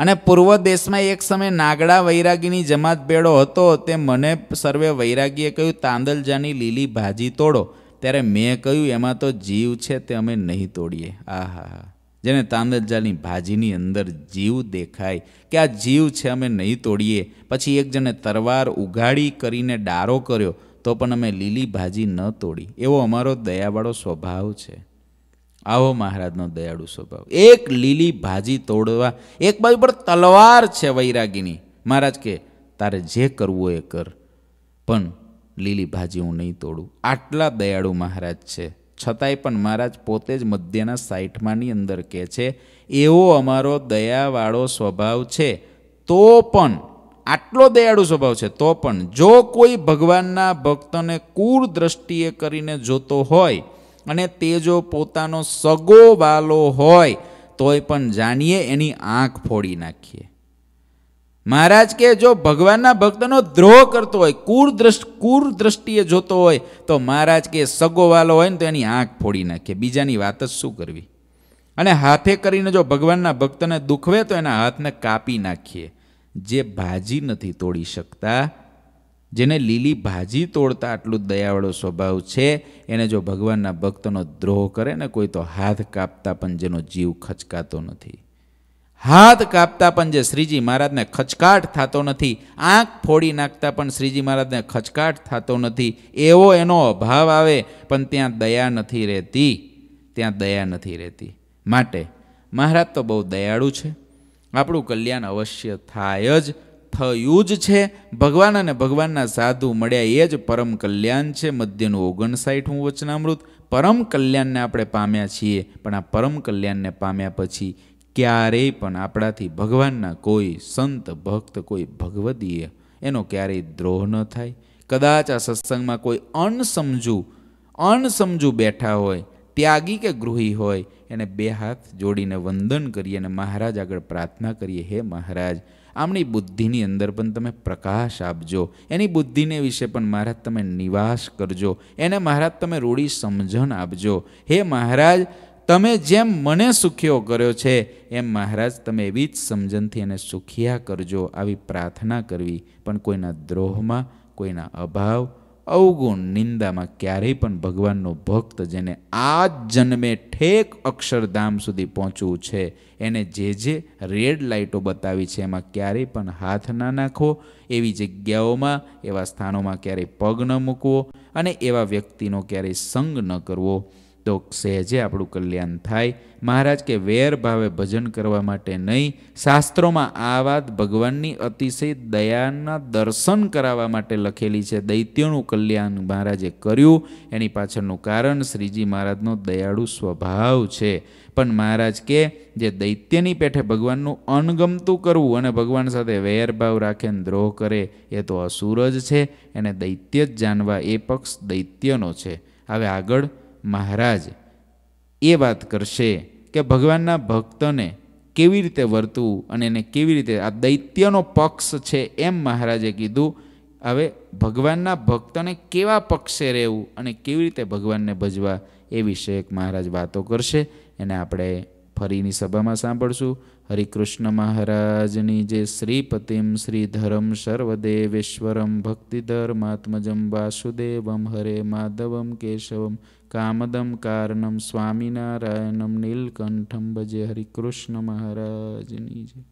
અને પૂર્વ દેશમાં એક સમય નાગડા વૈરાગીની જમાત ભેળો હતો તે મને સર્વે વૈરાગીએ કહ્યું તાંદલજાની લીલી ભાજી તોડો ત્યારે મેં કહ્યું એમાં તો જીવ છે તે અમે નહીં તોડીએ આ હા હા જેને તાંદલજાની ભાજીની અંદર જીવ દેખાય કે આ જીવ છે અમે નહીં તોડીએ પછી એક જણે તરવાર ઉઘાડી કરીને ડારો કર્યો તો પણ અમે લીલી ભાજી ન તોડી એવો અમારો દયાવાળો સ્વભાવ છે આવો મહારાજનો દયાળુ સ્વભાવ એક લીલી ભાજી તોડવા એક બાજુ પર તલવાર છે વૈરાગીની મહારાજ કે તારે જે કરવું એ કર પણ લીલી ભાજી હું નહીં તોડું આટલા દયાળુ મહારાજ છે છતાંય પણ મહારાજ પોતે જ મધ્યના સાઠમાની અંદર કહે છે એવો અમારો દયાવાળો સ્વભાવ છે તો પણ આટલો દયાળુ સ્વભાવ છે તો પણ જો કોઈ ભગવાનના ભક્તને કૂર દ્રષ્ટિએ કરીને જોતો હોય અને તે જો પોતાનો સગો વાલો હોય તોય પણ જાણીએ એની આંખ ફોડી નાખીએ મહારાજ કે જો ભગવાનના ભક્તનો દ્રોહ કરતો હોય કુર કુર દ્રષ્ટિએ જોતો હોય તો મહારાજ કે સગો વાલો હોય ને તો એની આંખ ફોડી નાખીએ બીજાની વાત જ શું કરવી અને હાથે કરીને જો ભગવાનના ભક્તને દુખવે તો એના હાથને કાપી નાખીએ જે ભાજી નથી તોડી શકતા જેને લીલી ભાજી તોડતા આટલું દયાવાળો સ્વભાવ છે એને જો ભગવાનના ભક્તનો દ્રોહ કરે ને કોઈ તો હાથ કાપતા પણ જેનો જીવ ખચકાતો નથી હાથ કાપતા પણ જે શ્રીજી મહારાજને ખચકાટ થતો નથી આંખ ફોડી નાખતા પણ શ્રીજી મહારાજને ખચકાટ થતો નથી એવો એનો અભાવ આવે પણ ત્યાં દયા નથી રહેતી ત્યાં દયા નથી રહેતી માટે મહારાજ તો બહુ દયાળુ છે આપણું કલ્યાણ અવશ્ય થાય જ થયું જ છે ભગવાન અને ભગવાનના સાધુ મળ્યા એ જ પરમ કલ્યાણ છે મધ્યનું ઓગણસાઠમું વચનામૃત પરમ કલ્યાણને આપણે પામ્યા છીએ પણ આ પરમ કલ્યાણને પામ્યા પછી ક્યારેય પણ આપણાથી ભગવાનના કોઈ સંત ભક્ત કોઈ ભગવદીય એનો ક્યારેય દ્રોહ ન થાય કદાચ આ સત્સંગમાં કોઈ અણસમજુ અણસમજુ બેઠા હોય ત્યાગી કે ગૃહી હોય એને બે હાથ જોડીને વંદન કરીએ અને મહારાજ આગળ પ્રાર્થના કરીએ હે મહારાજ આમની બુદ્ધિની અંદર પણ તમે પ્રકાશ આપજો એની બુદ્ધિને વિશે પણ મહારાજ તમે નિવાસ કરજો એને મહારાજ તમે રૂડી સમજણ આપજો હે મહારાજ તમે જેમ મને સુખીઓ કર્યો છે એમ મહારાજ તમે એવી જ સમજણથી એને સુખિયા કરજો આવી પ્રાર્થના કરવી પણ કોઈના દ્રોહમાં કોઈના અભાવ અવગુણ નિંદામાં ક્યારેય પણ ભગવાનનો ભક્ત જેને આ જન્મે ઠેક અક્ષરધામ સુધી પહોંચવું છે એને જે જે રેડ લાઇટો બતાવી છે એમાં ક્યારેય પણ હાથ ના નાખવો એવી જગ્યાઓમાં એવા સ્થાનોમાં ક્યારેય પગ ન મૂકવો અને એવા વ્યક્તિનો ક્યારેય સંગ ન કરવો તો સહેજે આપણું કલ્યાણ થાય મહારાજ કે વેર ભાવે ભજન કરવા માટે નહીં શાસ્ત્રોમાં આ વાત ભગવાનની અતિશય દયાના દર્શન કરાવવા માટે લખેલી છે દૈત્યનું કલ્યાણ મહારાજે કર્યું એની પાછળનું કારણ શ્રીજી મહારાજનો દયાળુ સ્વભાવ છે પણ મહારાજ કે જે દૈત્યની પેઠે ભગવાનનું અનગમતું કરવું અને ભગવાન સાથે વેરભાવ રાખે ને દ્રોહ કરે એ તો અસુર જ છે એને દૈત્ય જ જાણવા એ પક્ષ દૈત્યનો છે હવે આગળ મહારાજ એ વાત કરશે કે ભગવાનના ભક્તને કેવી રીતે વર્તવું અને એને કેવી રીતે આ દૈત્યનો પક્ષ છે એમ મહારાજે કીધું હવે ભગવાનના ભક્તને કેવા પક્ષે રહેવું અને કેવી રીતે ભગવાનને ભજવા એ વિશે એક મહારાજ વાતો કરશે એને આપણે ફરીની સભામાં સાંભળશું હરિકૃષ્ણ મહારાજની જે શ્રીપતિમ શ્રીધરમ સર્વદેવેશ્વરમ ભક્તિધર્માત્મજમ વાસુદેવમ હરે માધવમ કેશવમ કામદમ કારણમ સ્વામિનારાયણમ નીલકંઠમ ભજે હરિકૃષ્ણ મહારાજની જય